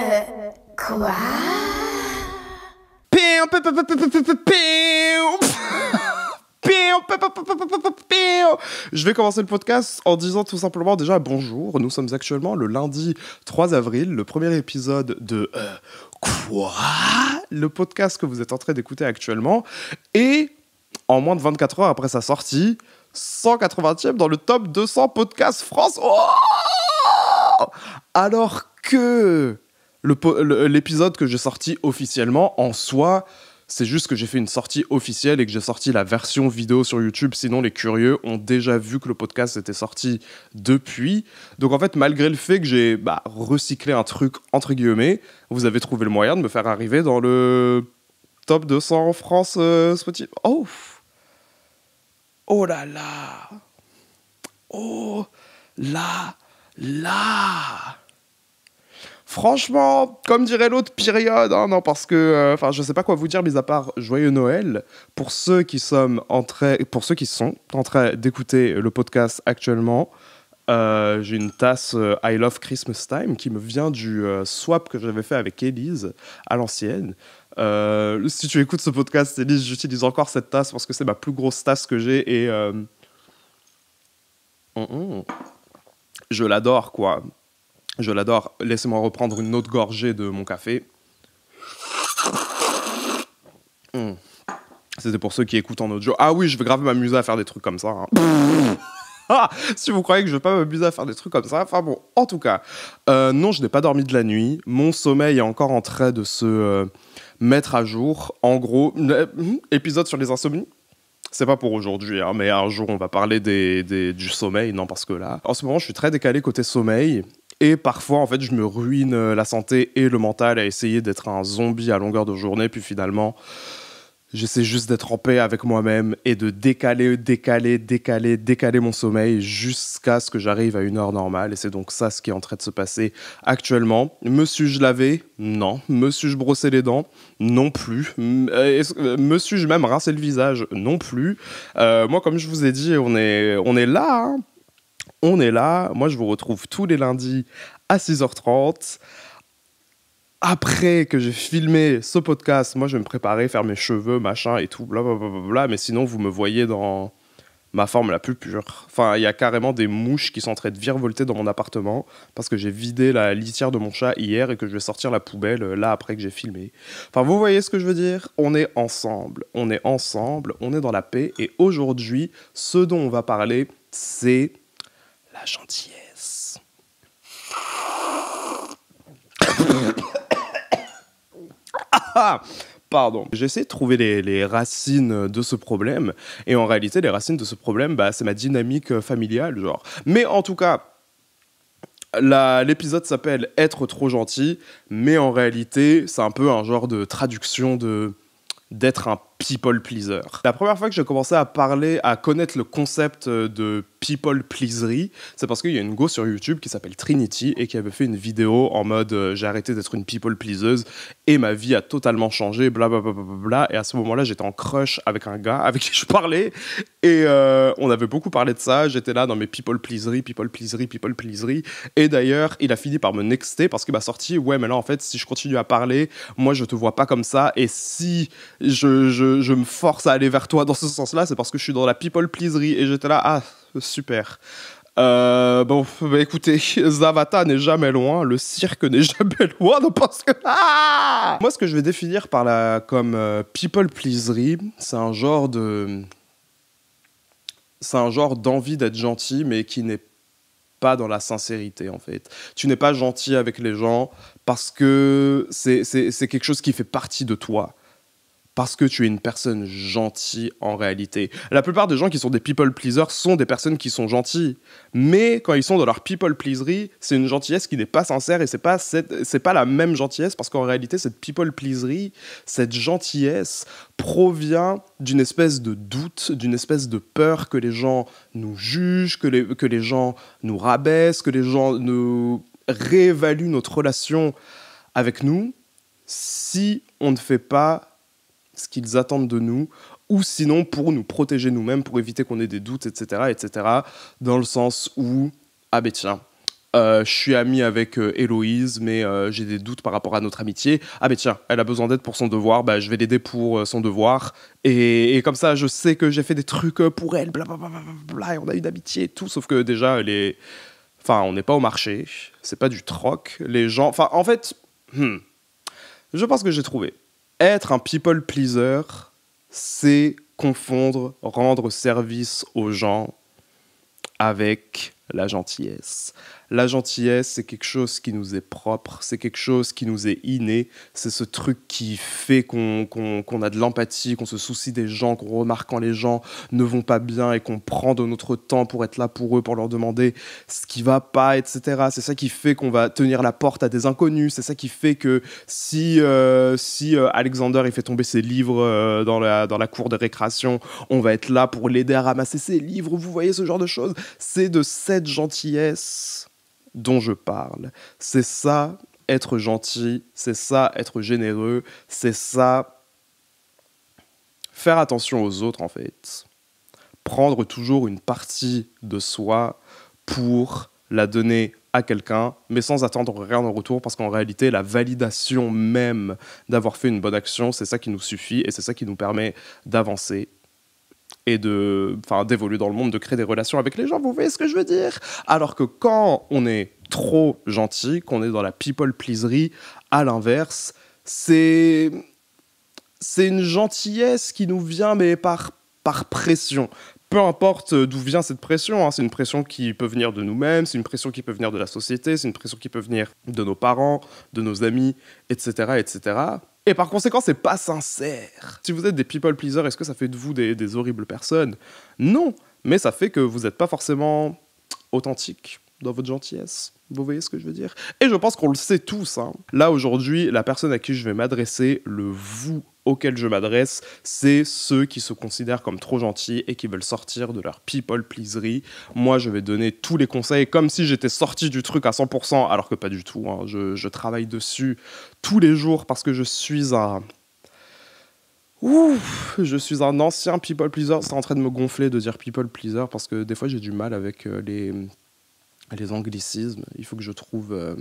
Euh, quoi je vais commencer le podcast en disant tout simplement déjà bonjour. Nous sommes actuellement le lundi 3 avril, le premier épisode de euh, Quoi Le podcast que vous êtes en train d'écouter actuellement. Et en moins de 24 heures après sa sortie, 180e dans le top 200 podcast France. Oh Alors que l'épisode que j'ai sorti officiellement, en soi, c'est juste que j'ai fait une sortie officielle et que j'ai sorti la version vidéo sur YouTube. Sinon, les curieux ont déjà vu que le podcast était sorti depuis. Donc, en fait, malgré le fait que j'ai bah, recyclé un truc entre guillemets, vous avez trouvé le moyen de me faire arriver dans le top 200 en France euh, Spotify. Oh Oh là là Oh là là Franchement, comme dirait l'autre, période, hein, non, parce que, euh, enfin, je sais pas quoi vous dire, mis à part Joyeux Noël, pour ceux qui, sommes en pour ceux qui sont en train d'écouter le podcast actuellement, euh, j'ai une tasse euh, I Love Christmas Time qui me vient du swap que j'avais fait avec Elise à l'ancienne. si tu écoutes ce podcast, Elise, j'utilise encore cette tasse parce que c'est ma plus grosse tasse que j'ai et... Je l'adore, quoi. Je l'adore. Laissez-moi reprendre une autre gorgée de mon café. Hmm. C'était pour ceux qui écoutent en audio. Ah oui, je vais grave m'amuser à faire des trucs comme ça. Hein. Ah, si vous croyez que je vais pas m'amuser à faire des trucs comme ça, enfin bon, en tout cas, euh, non, je n'ai pas dormi de la nuit. Mon sommeil est encore en train de se euh, mettre à jour. En gros, euh, hmm, épisode sur les insomnies. C'est pas pour aujourd'hui, hein, mais un jour on va parler des, du sommeil, non parce que là, en ce moment je suis très décalé côté sommeil. Et parfois, en fait, je me ruine la santé et le mental à essayer d'être un zombie à longueur de journée, puis finalement, J'essaie juste d'être en paix avec moi-même et de décaler, décaler, décaler, décaler mon sommeil jusqu'à ce que j'arrive à une heure normale. Et c'est donc ça ce qui est en train de se passer actuellement. Me suis-je lavé Non. Me suis-je brossé les dents Non plus. Euh, me suis-je même rincé le visage Non plus. Euh, moi, comme je vous ai dit, on est, on est là. Hein. on est là. Moi, je vous retrouve tous les lundis à 6h30 après que j'ai filmé ce podcast, moi je vais me préparer, faire mes cheveux, machin et tout, bla. Mais sinon, vous me voyez dans ma forme la plus pure. Enfin, il y a carrément des mouches qui sont en train de virevolter dans mon appartement parce que j'ai vidé la litière de mon chat hier et que je vais sortir la poubelle là après que j'ai filmé. Enfin, vous voyez ce que je veux dire On est ensemble, on est ensemble, on est dans la paix et aujourd'hui, ce dont on va parler, c'est la gentillesse. Pardon. J'essaie de trouver les, racines de ce problème. Et en réalité, les racines de ce problème, bah, c'est ma dynamique familiale, genre. Mais en tout cas, l'épisode s'appelle Être trop gentil, mais en réalité, c'est un peu un genre de traduction de d'être un people pleaser. La première fois que j'ai commencé à parler, à connaître le concept euh, de people pleaserie, c'est parce qu'il y a une go sur YouTube qui s'appelle Trinity et qui avait fait une vidéo en mode euh, j'ai arrêté d'être une people pleaseuse et ma vie a totalement changé, bla bla bla bla, bla. Et à ce moment-là, j'étais en crush avec un gars avec qui je parlais et euh, on avait beaucoup parlé de ça. J'étais là dans mes people pleaserie, people pleaserie, people pleaserie. Et d'ailleurs, il a fini par me nexter parce qu'il m'a sorti ouais, mais là en fait, si je continue à parler, moi je te vois pas comme ça et si je je, me force à aller vers toi dans ce sens-là, c'est parce que je suis dans la people pleaserie et j'étais là, ah, super. Euh, bon, bah, écoutez, Zavata n'est jamais loin, le cirque n'est jamais loin, donc parce que... Ah Moi, ce que je vais définir par la, comme euh, people pleaserie, c'est un genre de... C'est un genre d'envie d'être gentil, mais qui n'est pas dans la sincérité, en fait. Tu n'es pas gentil avec les gens parce que c'est quelque chose qui fait partie de toi parce que tu es une personne gentille en réalité. La plupart des gens qui sont des people pleasers sont des personnes qui sont gentilles, mais quand ils sont dans leur people pleaserie, c'est une gentillesse qui n'est pas sincère et c'est pas c'est pas la même gentillesse parce qu'en réalité cette people pleaserie, cette gentillesse provient d'une espèce de doute, d'une espèce de peur que les gens nous jugent, que les, que les gens nous rabaissent, que les gens nous réévaluent notre relation avec nous si on ne fait pas ce qu'ils attendent de nous, ou sinon pour nous protéger nous-mêmes, pour éviter qu'on ait des doutes, etc., etc., dans le sens où, ah ben tiens, euh, je suis ami avec euh, Héloïse, mais euh, j'ai des doutes par rapport à notre amitié. Ah ben tiens, elle a besoin d'aide pour son devoir, bah, je vais l'aider pour son devoir. Et, et, comme ça, je sais que j'ai fait des trucs pour elle, blablabla, et on a une amitié et tout, sauf que déjà, est enfin, on n'est pas au marché, c'est pas du troc, les gens... Enfin, en fait, hmm, je pense que j'ai trouvé être un people pleaser, c'est confondre rendre service aux gens avec la gentillesse. La gentillesse, c'est quelque chose qui nous est propre, c'est quelque chose qui nous est inné, c'est ce truc qui fait qu'on a de l'empathie, qu'on se soucie des gens, qu'on remarque quand les gens ne vont pas bien et qu'on prend de notre temps pour être là pour eux, pour leur demander ce qui va pas, etc. C'est ça qui fait qu'on va tenir la porte à des inconnus, c'est ça qui fait que si, euh, si euh, Alexander il fait tomber ses livres euh, dans, la, dans la cour de récréation, on va être là pour l'aider à ramasser ses livres, vous voyez ce genre de choses. C'est de cette cette gentillesse dont je parle. C'est ça être gentil, c'est ça être généreux, c'est ça faire attention aux autres en fait. Prendre toujours une partie de soi pour la donner à quelqu'un, mais sans attendre rien en retour, parce qu'en réalité, la validation même d'avoir fait une bonne action, c'est ça qui nous suffit et c'est ça qui nous permet d'avancer et de, enfin, d'évoluer dans le monde, de créer des relations avec les gens. Vous voyez ce que je veux dire Alors que quand on est trop gentil, qu'on est dans la people pleaserie, à l'inverse, c'est c'est une gentillesse qui nous vient mais par par pression. Peu importe d'où vient cette pression, hein, c'est une pression qui peut venir de nous-mêmes, c'est une pression qui peut venir de la société, c'est une pression qui peut venir de nos parents, de nos amis, etc., etc. Et par conséquent, c'est pas sincère. Si vous êtes des people pleasers, est-ce que ça fait de vous des, des horribles personnes Non, mais ça fait que vous n'êtes pas forcément authentique dans votre gentillesse. Vous voyez ce que je veux dire Et je pense qu'on le sait tous. Hein. Là, aujourd'hui, la personne à qui je vais m'adresser, le vous auquel je m'adresse, c'est ceux qui se considèrent comme trop gentils et qui veulent sortir de leur people pleaserie. Moi, je vais donner tous les conseils comme si j'étais sorti du truc à 100%, alors que pas du tout. Hein. Je, travaille dessus tous les jours parce que je suis un... Ouf, je suis un ancien people pleaser. C'est en train de me gonfler de dire people pleaser parce que des fois j'ai du mal avec euh, les les anglicismes. Il faut que je trouve euh,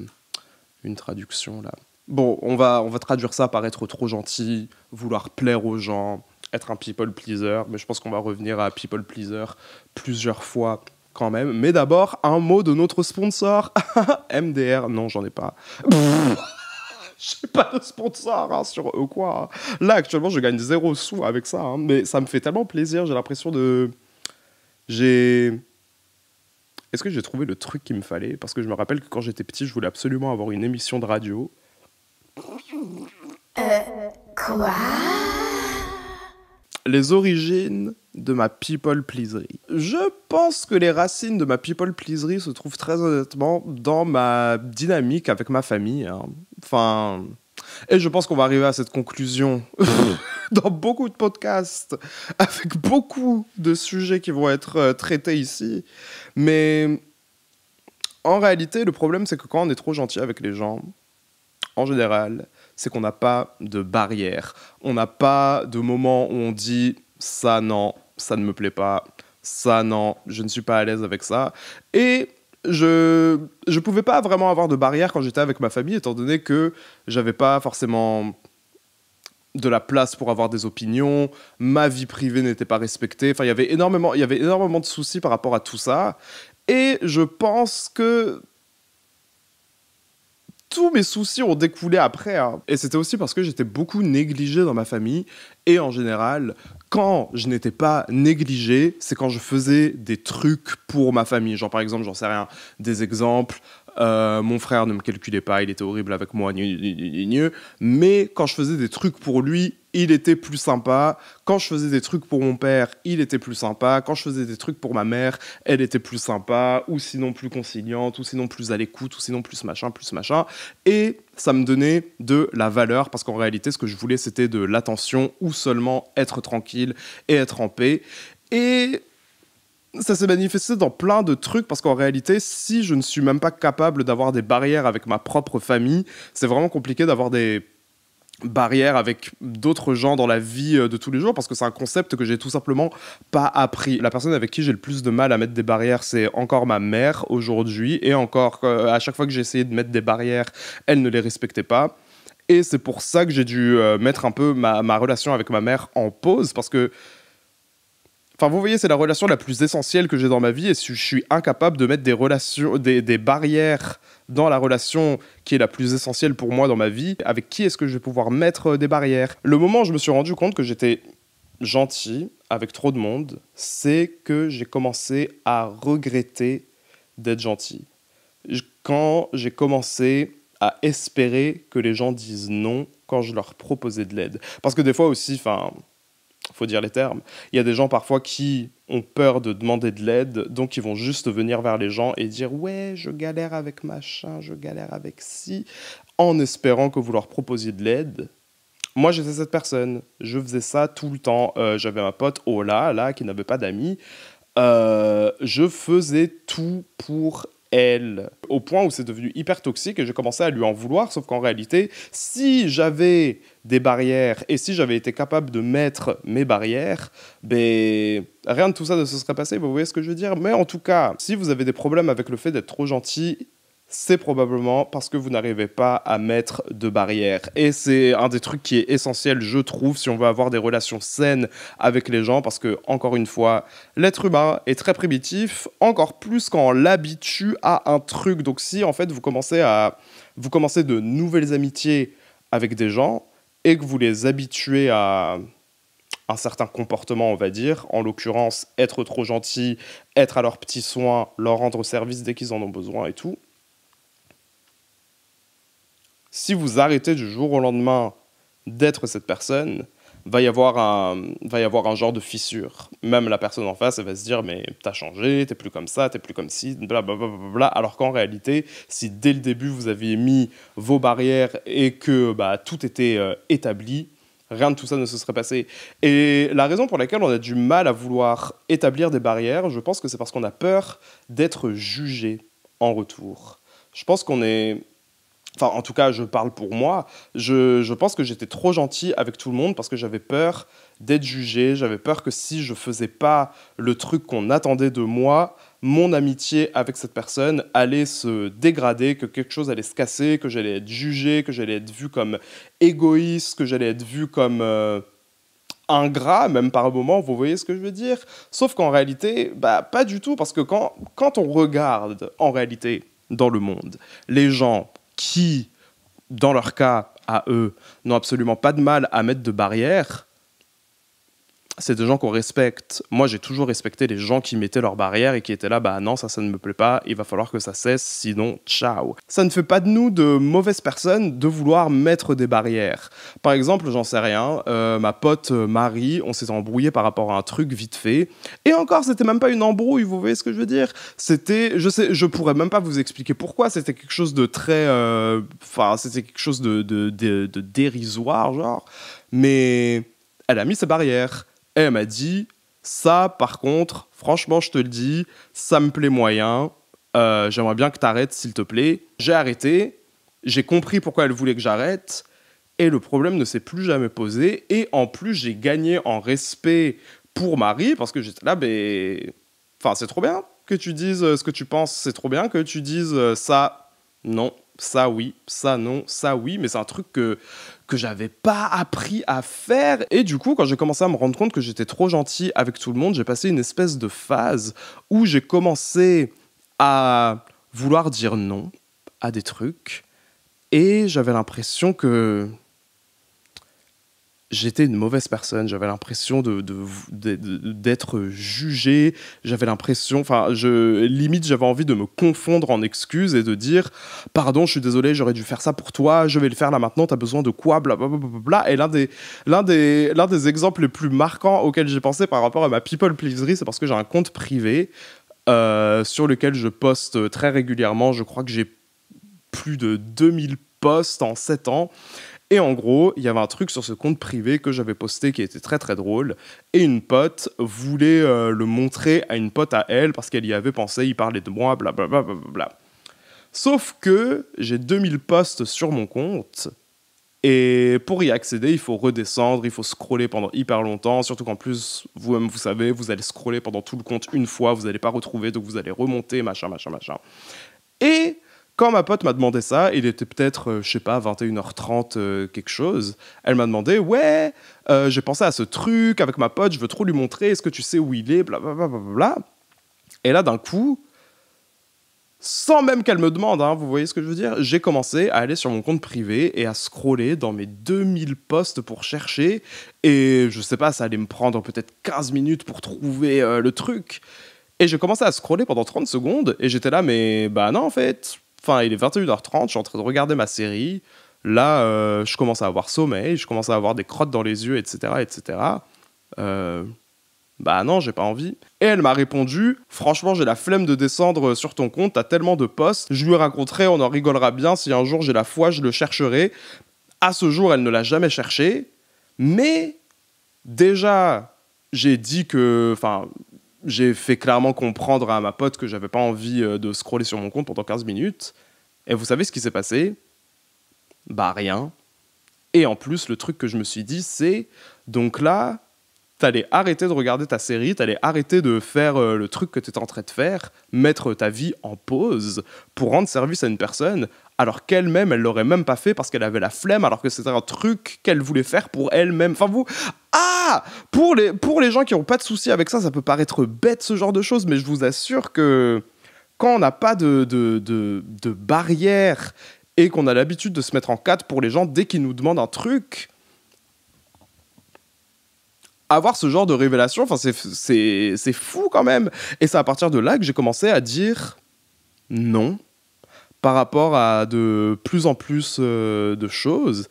une traduction là. Bon, on va, on va traduire ça par être trop gentil, vouloir plaire aux gens, être un people pleaser, mais je pense qu'on va revenir à people pleaser plusieurs fois quand même. Mais d'abord, un mot de notre sponsor, MDR. Non, j'en ai pas. J'ai pas de sponsor hein, sur quoi. Là, actuellement, je gagne zéro sous avec ça, hein, mais ça me fait tellement plaisir. J'ai l'impression de. J'ai est-ce que j'ai trouvé le truc qu'il me fallait Parce que je me rappelle que quand j'étais petit, je voulais absolument avoir une émission de radio. Euh, quoi Les origines de ma people pleasery Je pense que les racines de ma people pleasery se trouvent très honnêtement dans ma dynamique avec ma famille. Hein. Enfin. Et je pense qu'on va arriver à cette conclusion. dans beaucoup de podcasts, avec beaucoup de sujets qui vont être euh, traités ici. Mais en réalité, le problème, c'est que quand on est trop gentil avec les gens, en général, c'est qu'on n'a pas de barrière. On n'a pas de moment où on dit ça, non, ça ne me plaît pas, ça, non, je ne suis pas à l'aise avec ça. Et je ne pouvais pas vraiment avoir de barrière quand j'étais avec ma famille, étant donné que j'avais pas forcément de la place pour avoir des opinions, ma vie privée n'était pas respectée. Enfin, il y avait énormément, il y avait énormément de soucis par rapport à tout ça. Et je pense que tous mes soucis ont découlé après. Hein. Et c'était aussi parce que j'étais beaucoup négligé dans ma famille. Et en général, quand je n'étais pas négligé, c'est quand je faisais des trucs pour ma famille. Genre, par exemple, j'en sais rien, des exemples. Euh, mon frère ne me calculait pas, il était horrible avec moi, gne, mais quand je faisais des trucs pour lui, il était plus sympa. Quand je faisais des trucs pour mon père, il était plus sympa. Quand je faisais des trucs pour ma mère, elle était plus sympa, ou sinon plus conciliante, ou sinon plus à l'écoute, ou sinon plus machin, plus machin. Et ça me donnait de la valeur, parce qu'en réalité, ce que je voulais, c'était de l'attention, ou seulement être tranquille et être en paix. Et ça s'est manifesté dans plein de trucs parce qu'en réalité, si je ne suis même pas capable d'avoir des barrières avec ma propre famille, c'est vraiment compliqué d'avoir des barrières avec d'autres gens dans la vie euh, de tous les jours parce que c'est un concept que j'ai tout simplement pas appris. La personne avec qui j'ai le plus de mal à mettre des barrières, c'est encore ma mère aujourd'hui et encore euh, à chaque fois que j'ai essayé de mettre des barrières, elle ne les respectait pas. Et c'est pour ça que j'ai dû euh, mettre un peu ma, ma relation avec ma mère en pause parce que Enfin, vous voyez, c'est la relation la plus essentielle que j'ai dans ma vie et si je suis incapable de mettre des, relations, des, barrières dans la relation qui est la plus essentielle pour moi dans ma vie. Avec qui est-ce que je vais pouvoir mettre euh, des barrières Le moment où je me suis rendu compte que j'étais gentil avec trop de monde, c'est que j'ai commencé à regretter d'être gentil. Quand j'ai commencé à espérer que les gens disent non quand je leur proposais de l'aide. Parce que des fois aussi, enfin faut dire les termes. Il y a des gens parfois qui ont peur de demander de l'aide, donc ils vont juste venir vers les gens et dire ouais, je galère avec machin, je galère avec si, en espérant que vous leur proposiez de l'aide. Moi, j'étais cette personne. Je faisais ça tout le temps. Euh, j'avais ma pote Ola, là, qui n'avait pas d'amis. Euh, je faisais tout pour elle, au point où c'est devenu hyper toxique et j'ai commencé à lui en vouloir, sauf qu'en réalité, si j'avais des barrières et si j'avais été capable de mettre mes barrières, ben, rien de tout ça ne se serait passé, vous voyez ce que je veux dire Mais en tout cas, si vous avez des problèmes avec le fait d'être trop gentil c'est probablement parce que vous n'arrivez pas à mettre de barrière. Et c'est un des trucs qui est essentiel, je trouve, si on veut avoir des relations saines avec les gens, parce que, encore une fois, l'être humain est très primitif, encore plus quand on l'habitue à un truc. Donc si, en fait, vous commencez, à, vous commencez de nouvelles amitiés avec des gens et que vous les habituez à un certain comportement, on va dire, en l'occurrence être trop gentil, être à leurs petits soins, leur rendre service dès qu'ils en ont besoin et tout, si vous arrêtez du jour au lendemain d'être cette personne, va y avoir un, va y avoir un genre de fissure. Même la personne en face, elle va se dire mais t'as changé, t'es plus comme ça, t'es plus comme ci, bla. Alors qu'en réalité, si dès le début vous aviez mis vos barrières et que bah, tout était euh, établi, rien de tout ça ne se serait passé. Et la raison pour laquelle on a du mal à vouloir établir des barrières, je pense que c'est parce qu'on a peur d'être jugé en retour. Je pense qu'on est enfin en tout cas je parle pour moi, je, je pense que j'étais trop gentil avec tout le monde parce que j'avais peur d'être jugé, j'avais peur que si je faisais pas le truc qu'on attendait de moi, mon amitié avec cette personne allait se dégrader, que quelque chose allait se casser, que j'allais être jugé, que j'allais être vu comme égoïste, que j'allais être vu comme... Euh, ingrat, même par un moment, vous voyez ce que je veux dire Sauf qu'en réalité, bah, pas du tout, parce que quand, quand on regarde, en réalité, dans le monde, les gens qui, dans leur cas, à eux, n'ont absolument pas de mal à mettre de barrières c'est des gens qu'on respecte. Moi, j'ai toujours respecté les gens qui mettaient leurs barrières et qui étaient là, bah non, ça, ça ne me plaît pas, il va falloir que ça cesse, sinon, ciao. Ça ne fait pas de nous de mauvaises personnes de vouloir mettre des barrières. Par exemple, j'en sais rien, euh, ma pote euh, Marie, on s'est embrouillé par rapport à un truc vite fait. Et encore, c'était même pas une embrouille, vous voyez ce que je veux dire C'était, je sais, je pourrais même pas vous expliquer pourquoi, c'était quelque chose de très. Euh, enfin, c'était quelque chose de, de dérisoire, genre. Mais elle a mis ses barrières elle m'a dit, ça par contre, franchement je te le dis, ça me plaît moyen, euh, j'aimerais bien que tu t'arrêtes s'il te plaît. J'ai arrêté, j'ai compris pourquoi elle voulait que j'arrête, et le problème ne s'est plus jamais posé, et en plus j'ai gagné en respect pour Marie, parce que j'étais là, Mais, ben, Enfin, c'est trop bien que tu dises euh, ce que tu penses, c'est trop bien que tu dises euh, ça, non, ça oui, ça non, ça oui, mais c'est un truc que, que j'avais pas appris à faire. Et du coup, quand j'ai commencé à me rendre compte que j'étais trop gentil avec tout le monde, j'ai passé une espèce de phase où j'ai commencé à vouloir dire non à des trucs. Et j'avais l'impression que j'étais une mauvaise personne. J'avais l'impression de, d'être jugé. J'avais l'impression, enfin, je, limite, j'avais envie de me confondre en excuses et de dire Pardon, je suis désolé, j'aurais dû faire ça pour toi, je vais le faire là maintenant, t'as besoin de quoi, bla. Et l'un des, l'un, des, l'un des exemples les plus marquants auxquels j'ai pensé par rapport à ma people pleasery c'est parce que j'ai un compte privé euh, sur lequel je poste très régulièrement. Je crois que j'ai plus de 2000 posts en 7 ans. Et en gros, il y avait un truc sur ce compte privé que j'avais posté qui était très très drôle. Et une pote voulait euh, le montrer à une pote à elle parce qu'elle y avait pensé, il parlait de moi, blablabla. Bla, bla, bla, Sauf que j'ai 2000 posts sur mon compte. Et pour y accéder, il faut redescendre, il faut scroller pendant hyper longtemps, surtout qu'en plus, vous-même, vous savez, vous allez scroller pendant tout le compte une fois, vous n'allez pas retrouver, donc vous allez remonter, machin, machin, machin. Et quand ma pote m'a demandé ça, il était peut-être, euh, je sais pas, 21h30, euh, quelque chose, elle m'a demandé Ouais, euh, j'ai pensé à ce truc avec ma pote, je veux trop lui montrer, est-ce que tu sais où il est Blablabla. Bla, bla, bla, Et là, d'un coup, sans même qu'elle me demande, hein, vous voyez ce que je veux dire, j'ai commencé à aller sur mon compte privé et à scroller dans mes 2000 posts pour chercher. Et je sais pas, ça allait me prendre peut-être 15 minutes pour trouver le truc. Et j'ai commencé à scroller pendant 30 secondes et j'étais là, mais bah non, en fait Enfin, il est 21h30, je suis en train de regarder ma série. Là, euh, je commence à avoir sommeil, je commence à avoir des crottes dans les yeux, etc. etc. Euh, bah non, j'ai pas envie. Et elle m'a répondu Franchement, j'ai la flemme de descendre sur ton compte, t'as tellement de postes, Je lui raconterai, on en rigolera bien. Si un jour j'ai la foi, je le chercherai. À ce jour, elle ne l'a jamais cherché. Mais déjà, j'ai dit que. Enfin, j'ai fait clairement comprendre à ma pote que j'avais pas envie euh, de scroller sur mon compte pendant 15 minutes. Et vous savez ce qui s'est passé Bah rien. Et en plus, le truc que je me suis dit, c'est donc là, t'allais arrêter de regarder ta série, t'allais arrêter de faire euh, le truc que t'étais en train de faire, mettre ta vie en pause pour rendre service à une personne, alors qu'elle-même, elle l'aurait même pas fait parce qu'elle avait la flemme, alors que c'était un truc qu'elle voulait faire pour elle-même. Enfin, vous. Ah ah, pour les, pour les gens qui n'ont pas de soucis avec ça, ça peut paraître bête ce genre de choses, mais je vous assure que quand on n'a pas de, de, de, barrière et qu'on a l'habitude de se mettre en quatre pour les gens dès qu'ils nous demandent un truc, avoir ce genre de révélation, enfin c'est fou quand même. Et c'est à partir de là que j'ai commencé à dire non par rapport à de plus en plus euh, de choses.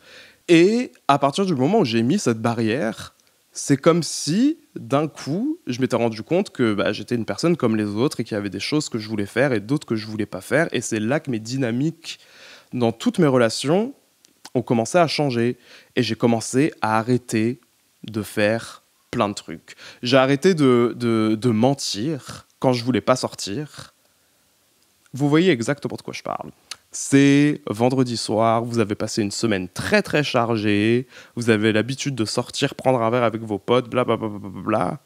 Et à partir du moment où j'ai mis cette barrière, c'est comme si, d'un coup, je m'étais rendu compte que bah, j'étais une personne comme les autres et qu'il y avait des choses que je voulais faire et d'autres que je voulais pas faire. Et c'est là que mes dynamiques dans toutes mes relations ont commencé à changer. Et j'ai commencé à arrêter de faire plein de trucs. J'ai arrêté de, de mentir quand je voulais pas sortir. Vous voyez exactement de quoi je parle c'est vendredi soir, vous avez passé une semaine très très chargée, vous avez l'habitude de sortir, prendre un verre avec vos potes, bla bla bla bla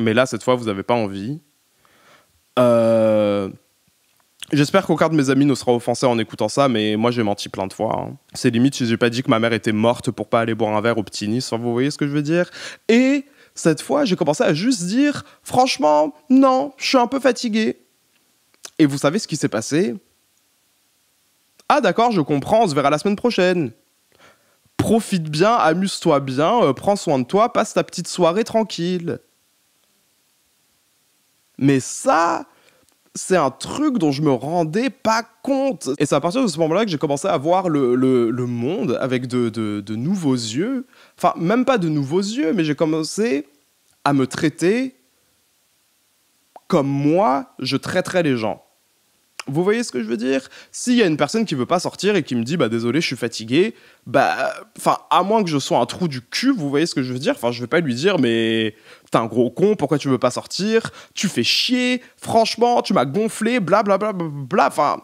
Mais là, cette fois, vous n'avez pas envie. Euh, j'espère qu'aucun de mes amis ne sera offensé en écoutant ça, mais moi j'ai menti plein de fois. Hein. C'est limite si j'ai pas dit que ma mère était morte pour pas aller boire un verre au petit Nice, vous voyez ce que je veux dire. Et cette fois, j'ai commencé à juste dire, franchement, non, je suis un peu fatigué. Et vous savez ce qui s'est passé ah d'accord, je comprends, on se verra la semaine prochaine. Profite bien, amuse-toi bien, euh, prends soin de toi, passe ta petite soirée tranquille. Mais ça, c'est un truc dont je me rendais pas compte. Et c'est à partir de ce moment-là que j'ai commencé à voir le, monde avec de nouveaux yeux. Enfin, même pas de nouveaux yeux, mais j'ai commencé à me traiter comme moi, je traiterais les gens. Vous voyez ce que je veux dire S'il y a une personne qui veut pas sortir et qui me dit bah désolé, je suis fatigué, bah enfin à moins que je sois un trou du cul, vous voyez ce que je veux dire Enfin, je vais pas lui dire mais t'es un gros con, pourquoi tu veux pas sortir Tu fais chier, franchement, tu m'as gonflé, bla bla bla bla. Enfin,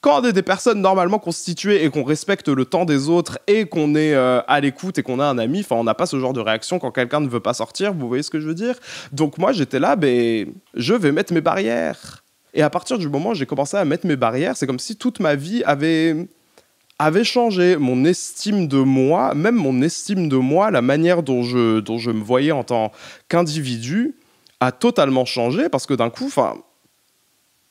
quand on est des personnes normalement constituées et qu'on respecte le temps des autres et qu'on est euh, à l'écoute et qu'on a un ami, enfin, on n'a pas ce genre de réaction quand quelqu'un ne veut pas sortir, vous voyez ce que je veux dire Donc moi, j'étais là, ben, je vais mettre mes barrières. Et à partir du moment où j'ai commencé à mettre mes barrières, c'est comme si toute ma vie avait avait changé mon estime de moi, même mon estime de moi, la manière dont je, dont je me voyais en tant qu'individu, a totalement changé parce que d'un coup, enfin,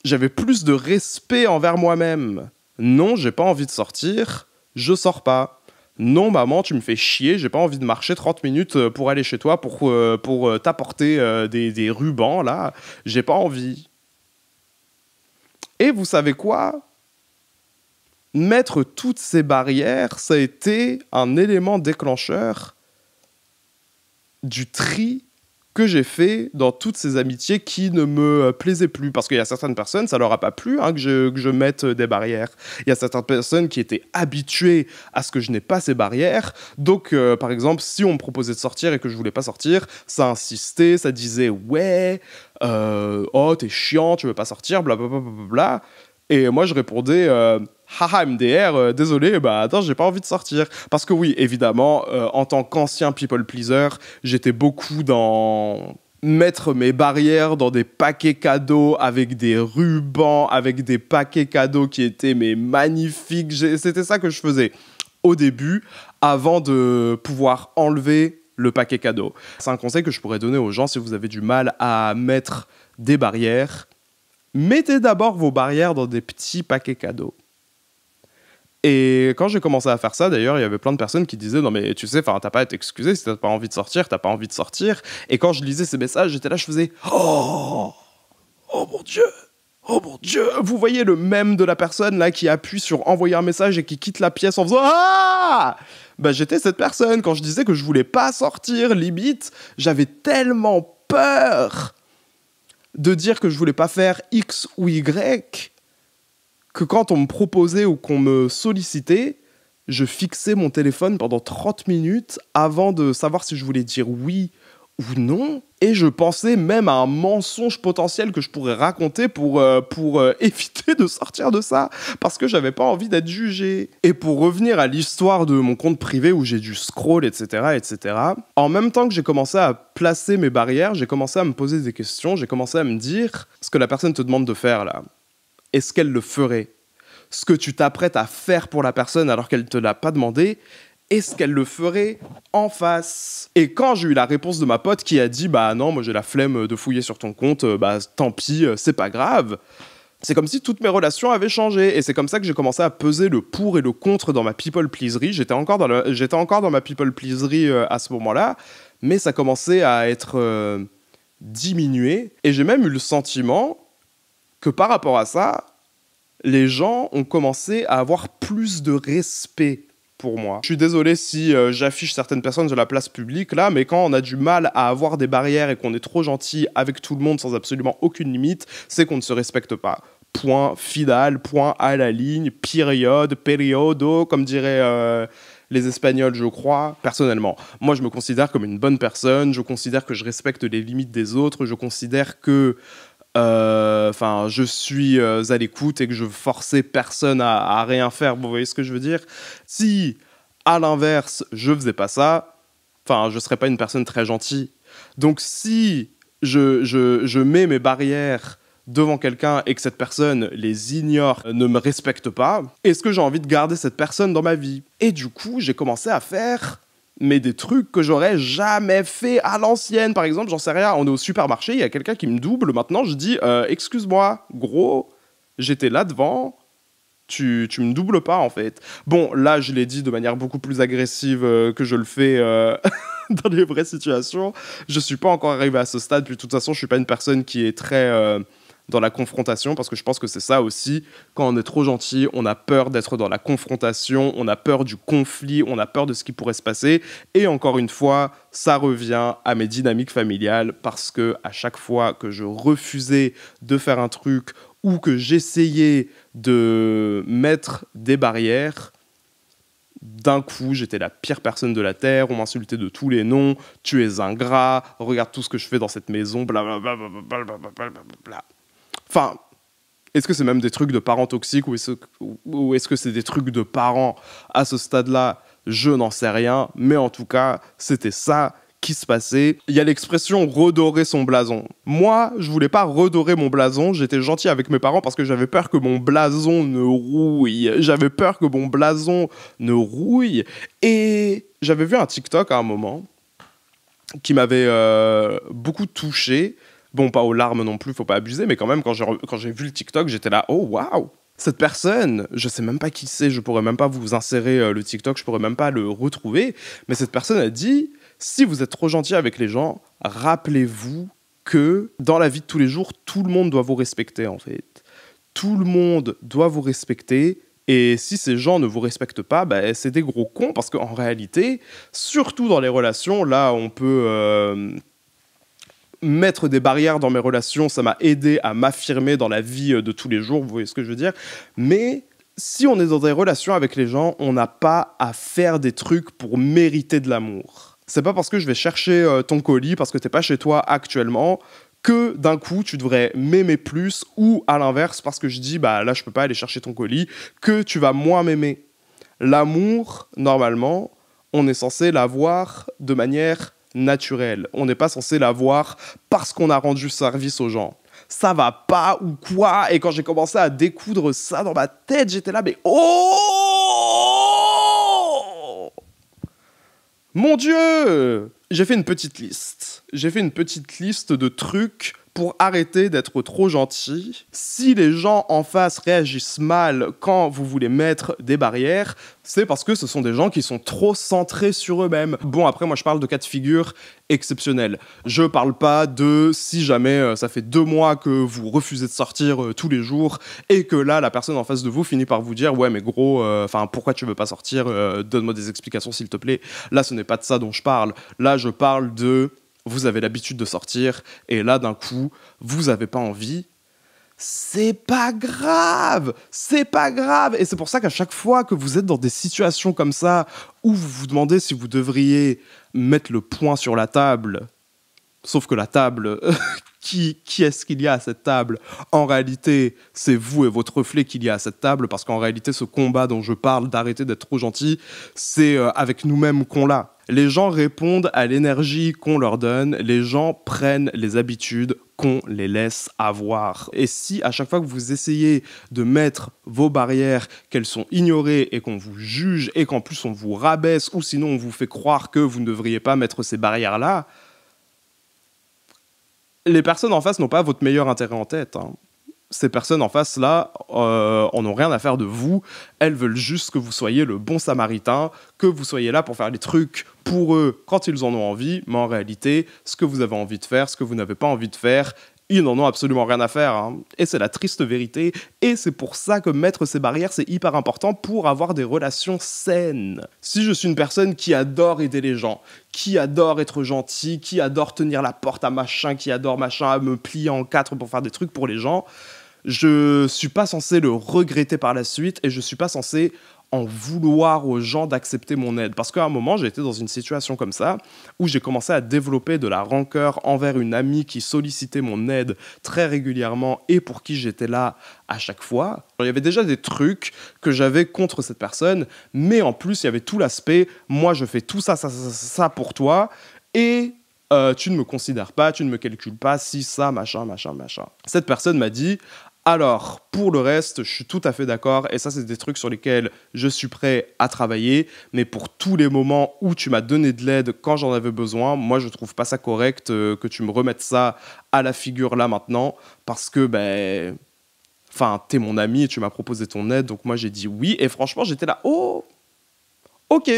j'avais plus de respect envers moi-même. Non, j'ai pas envie de sortir, je sors pas. Non, maman, tu me fais chier, j'ai pas envie de marcher 30 minutes euh, pour aller chez toi pour, euh, pour euh, t'apporter des, des rubans là, j'ai pas envie. Et vous savez quoi Mettre toutes ces barrières, ça a été un élément déclencheur du tri que j'ai fait dans toutes ces amitiés qui ne me plaisaient plus. Parce qu'il y a certaines personnes, ça leur a pas plu hein, que, je, que, je, mette des barrières. Il y a certaines personnes qui étaient habituées à ce que je n'ai pas ces barrières. Donc, euh, par exemple, si on me proposait de sortir et que je voulais pas sortir, ça insistait, ça disait ouais, euh, oh, t'es chiant, tu veux pas sortir, blablabla. Bla, Et moi, je répondais. Euh, haha MDR, euh, désolé, bah attends, j'ai pas envie de sortir. Parce que oui, évidemment, euh, en tant qu'ancien people pleaser, j'étais beaucoup dans mettre mes barrières dans des paquets cadeaux avec des rubans, avec des paquets cadeaux qui étaient mais magnifiques. C'était ça que je faisais au début, avant de pouvoir enlever le paquet cadeau. C'est un conseil que je pourrais donner aux gens si vous avez du mal à mettre des barrières. Mettez d'abord vos barrières dans des petits paquets cadeaux. Et quand j'ai commencé à faire ça, d'ailleurs, il y avait plein de personnes qui disaient Non, mais tu sais, enfin t'as pas à t'excuser, si t'as pas envie de sortir, t'as pas envie de sortir. Et quand je lisais ces messages, j'étais là, je faisais Oh Oh mon Dieu Oh mon Dieu Vous voyez le même de la personne là qui appuie sur envoyer un message et qui quitte la pièce en faisant Ah Bah j'étais cette personne quand je disais que je voulais pas sortir, limite, j'avais tellement peur de dire que je voulais pas faire X ou Y que quand on me proposait ou qu'on me sollicitait, je fixais mon téléphone pendant 30 minutes avant de savoir si je voulais dire oui ou non. Et je pensais même à un mensonge potentiel que je pourrais raconter pour, euh, pour euh, éviter de sortir de ça, parce que j'avais pas envie d'être jugé. Et pour revenir à l'histoire de mon compte privé où j'ai dû scroll, etc., etc., en même temps que j'ai commencé à placer mes barrières, j'ai commencé à me poser des questions, j'ai commencé à me dire ce que la personne te demande de faire là est-ce qu'elle le ferait Ce que tu t'apprêtes à faire pour la personne alors qu'elle ne te l'a pas demandé, est-ce qu'elle le ferait en face Et quand j'ai eu la réponse de ma pote qui a dit Bah non, moi j'ai la flemme de fouiller sur ton compte, euh, bah tant pis, euh, c'est pas grave. C'est comme si toutes mes relations avaient changé, et c'est comme ça que j'ai commencé à peser le pour et le contre dans ma people pleaserie. J'étais encore, dans j'étais encore dans ma people pleaserie euh, à ce moment-là, mais ça commençait à être diminué, et j'ai même eu le sentiment que par rapport à ça, les gens ont commencé à avoir plus de respect pour moi. Je suis désolé si euh, j'affiche certaines personnes de la place publique là, mais quand on a du mal à avoir des barrières et qu'on est trop gentil avec tout le monde sans absolument aucune limite, c'est qu'on ne se respecte pas. Point final, point à la ligne, période, periodo, comme diraient euh, les Espagnols, je crois. Personnellement, moi je me considère comme une bonne personne, je considère que je respecte les limites des autres, je considère que euh, enfin, je suis euh, à l'écoute et que je forçais personne à, rien faire. Vous voyez ce que je veux dire Si, à l'inverse, je faisais pas ça, enfin, je serais pas une personne très gentille. Donc, si je, je mets mes barrières devant quelqu'un et que cette personne les ignore, ne me respecte pas, est-ce que j'ai envie de garder cette personne dans ma vie Et du coup, j'ai commencé à faire mais des trucs que j'aurais jamais fait à l'ancienne. Par exemple, j'en sais rien, on est au supermarché, il y a quelqu'un qui me double. Maintenant, je dis euh, Excuse-moi, gros, j'étais là devant. Tu, tu me doubles pas en fait. Bon, là, je l'ai dit de manière beaucoup plus agressive euh, que je le fais euh, dans les vraies situations. Je suis pas encore arrivé à ce stade, puis de toute façon, je suis pas une personne qui est très dans la confrontation, parce que je pense que c'est ça aussi, quand on est trop gentil, on a peur d'être dans la confrontation, on a peur du conflit, on a peur de ce qui pourrait se passer, et encore une fois, ça revient à mes dynamiques familiales, parce que à chaque fois que je refusais de faire un truc ou que j'essayais de mettre des barrières, d'un coup, j'étais la pire personne de la Terre, on m'insultait de tous les noms, tu es ingrat, regarde tout ce que je fais dans cette maison, blablabla. Bla bla bla Enfin, est-ce que c'est même des trucs de parents toxiques ou est-ce, que c'est des trucs de parents à ce stade-là Je n'en sais rien, mais en tout cas, c'était ça qui se passait. Il y a l'expression redorer son blason. Moi, je voulais pas redorer mon blason, j'étais gentil avec mes parents parce que j'avais peur que mon blason ne rouille. J'avais peur que mon blason ne rouille. Et j'avais vu un TikTok à un moment qui m'avait euh, beaucoup touché Bon, pas aux larmes non plus, faut pas abuser, mais quand même, quand j'ai vu le TikTok, j'étais là, oh waouh cette personne, je sais même pas qui c'est, je pourrais même pas vous insérer euh, le TikTok, je pourrais même pas le retrouver, mais cette personne a dit si vous êtes trop gentil avec les gens, rappelez-vous que dans la vie de tous les jours, tout le monde doit vous respecter en fait. Tout le monde doit vous respecter. Et si ces gens ne vous respectent pas, bah, c'est des gros cons parce qu'en réalité, surtout dans les relations, là on peut euh, mettre des barrières dans mes relations, ça m'a aidé à m'affirmer dans la vie euh, de tous les jours, vous voyez ce que je veux dire. Mais si on est dans des relations avec les gens, on n'a pas à faire des trucs pour mériter de l'amour. C'est pas parce que je vais chercher euh, ton colis, parce que t'es pas chez toi actuellement, que d'un coup tu devrais m'aimer plus, ou à l'inverse, parce que je dis bah là je peux pas aller chercher ton colis, que tu vas moins m'aimer. L'amour, normalement, on est censé l'avoir de manière naturel. On n'est pas censé l'avoir parce qu'on a rendu service aux gens. Ça va pas ou quoi Et quand j'ai commencé à découdre ça dans ma tête, j'étais là, mais oh Mon Dieu J'ai fait une petite liste. J'ai fait une petite liste de trucs pour arrêter d'être trop gentil. Si les gens en face réagissent mal quand vous voulez mettre des barrières, c'est parce que ce sont des gens qui sont trop centrés sur eux-mêmes. Bon, après, moi, je parle de cas de figure exceptionnels. Je parle pas de si jamais euh, ça fait deux mois que vous refusez de sortir euh, tous les jours et que là, la personne en face de vous finit par vous dire Ouais, mais gros, euh, enfin, pourquoi tu veux pas sortir Donne-moi des explications, s'il te plaît. Là, ce n'est pas de ça dont je parle. Là, je parle de vous avez l'habitude de sortir, et là, d'un coup, vous n'avez pas envie, c'est pas grave, c'est pas grave. Et c'est pour ça qu'à chaque fois que vous êtes dans des situations comme ça, où vous vous demandez si vous devriez mettre le poing sur la table, sauf que la table qui, est-ce qu'il y a à cette table En réalité, c'est vous et votre reflet qu'il y a à cette table, parce qu'en réalité, ce combat dont je parle d'arrêter d'être trop gentil, c'est euh, avec nous-mêmes qu'on l'a. Les gens répondent à l'énergie qu'on leur donne, les gens prennent les habitudes qu'on les laisse avoir. Et si à chaque fois que vous essayez de mettre vos barrières, qu'elles sont ignorées et qu'on vous juge et qu'en plus on vous rabaisse ou sinon on vous fait croire que vous ne devriez pas mettre ces barrières-là, les personnes en face n'ont pas votre meilleur intérêt en tête. Hein. Ces personnes en face là, euh, en on n'ont rien à faire de vous. Elles veulent juste que vous soyez le bon samaritain, que vous soyez là pour faire les trucs pour eux quand ils en ont envie, mais en réalité, ce que vous avez envie de faire, ce que vous n'avez pas envie de faire, ils n'en ont absolument rien à faire. Hein. Et c'est la triste vérité. Et c'est pour ça que mettre ces barrières, c'est hyper important pour avoir des relations saines. Si je suis une personne qui adore aider les gens, qui adore être gentil, qui adore tenir la porte à machin, qui adore machin, à me plier en quatre pour faire des trucs pour les gens, je suis pas censé le regretter par la suite et je suis pas censé en vouloir aux gens d'accepter mon aide. Parce qu'à un moment, j'étais dans une situation comme ça, où j'ai commencé à développer de la rancœur envers une amie qui sollicitait mon aide très régulièrement et pour qui j'étais là à chaque fois. il y avait déjà des trucs que j'avais contre cette personne, mais en plus, il y avait tout l'aspect, moi je fais tout ça, ça, ça, pour toi, et euh, tu ne me considères pas, tu ne me calcules pas, si ça, machin, machin, machin. Cette personne m'a dit, alors, pour le reste, je suis tout à fait d'accord, et ça, c'est des trucs sur lesquels je suis prêt à travailler, mais pour tous les moments où tu m'as donné de l'aide quand j'en avais besoin, moi, je trouve pas ça correct euh, que tu me remettes ça à la figure là maintenant, parce que, ben. Enfin, t'es mon ami et tu m'as proposé ton aide, donc moi j'ai dit oui, et franchement, j'étais là, oh Ok,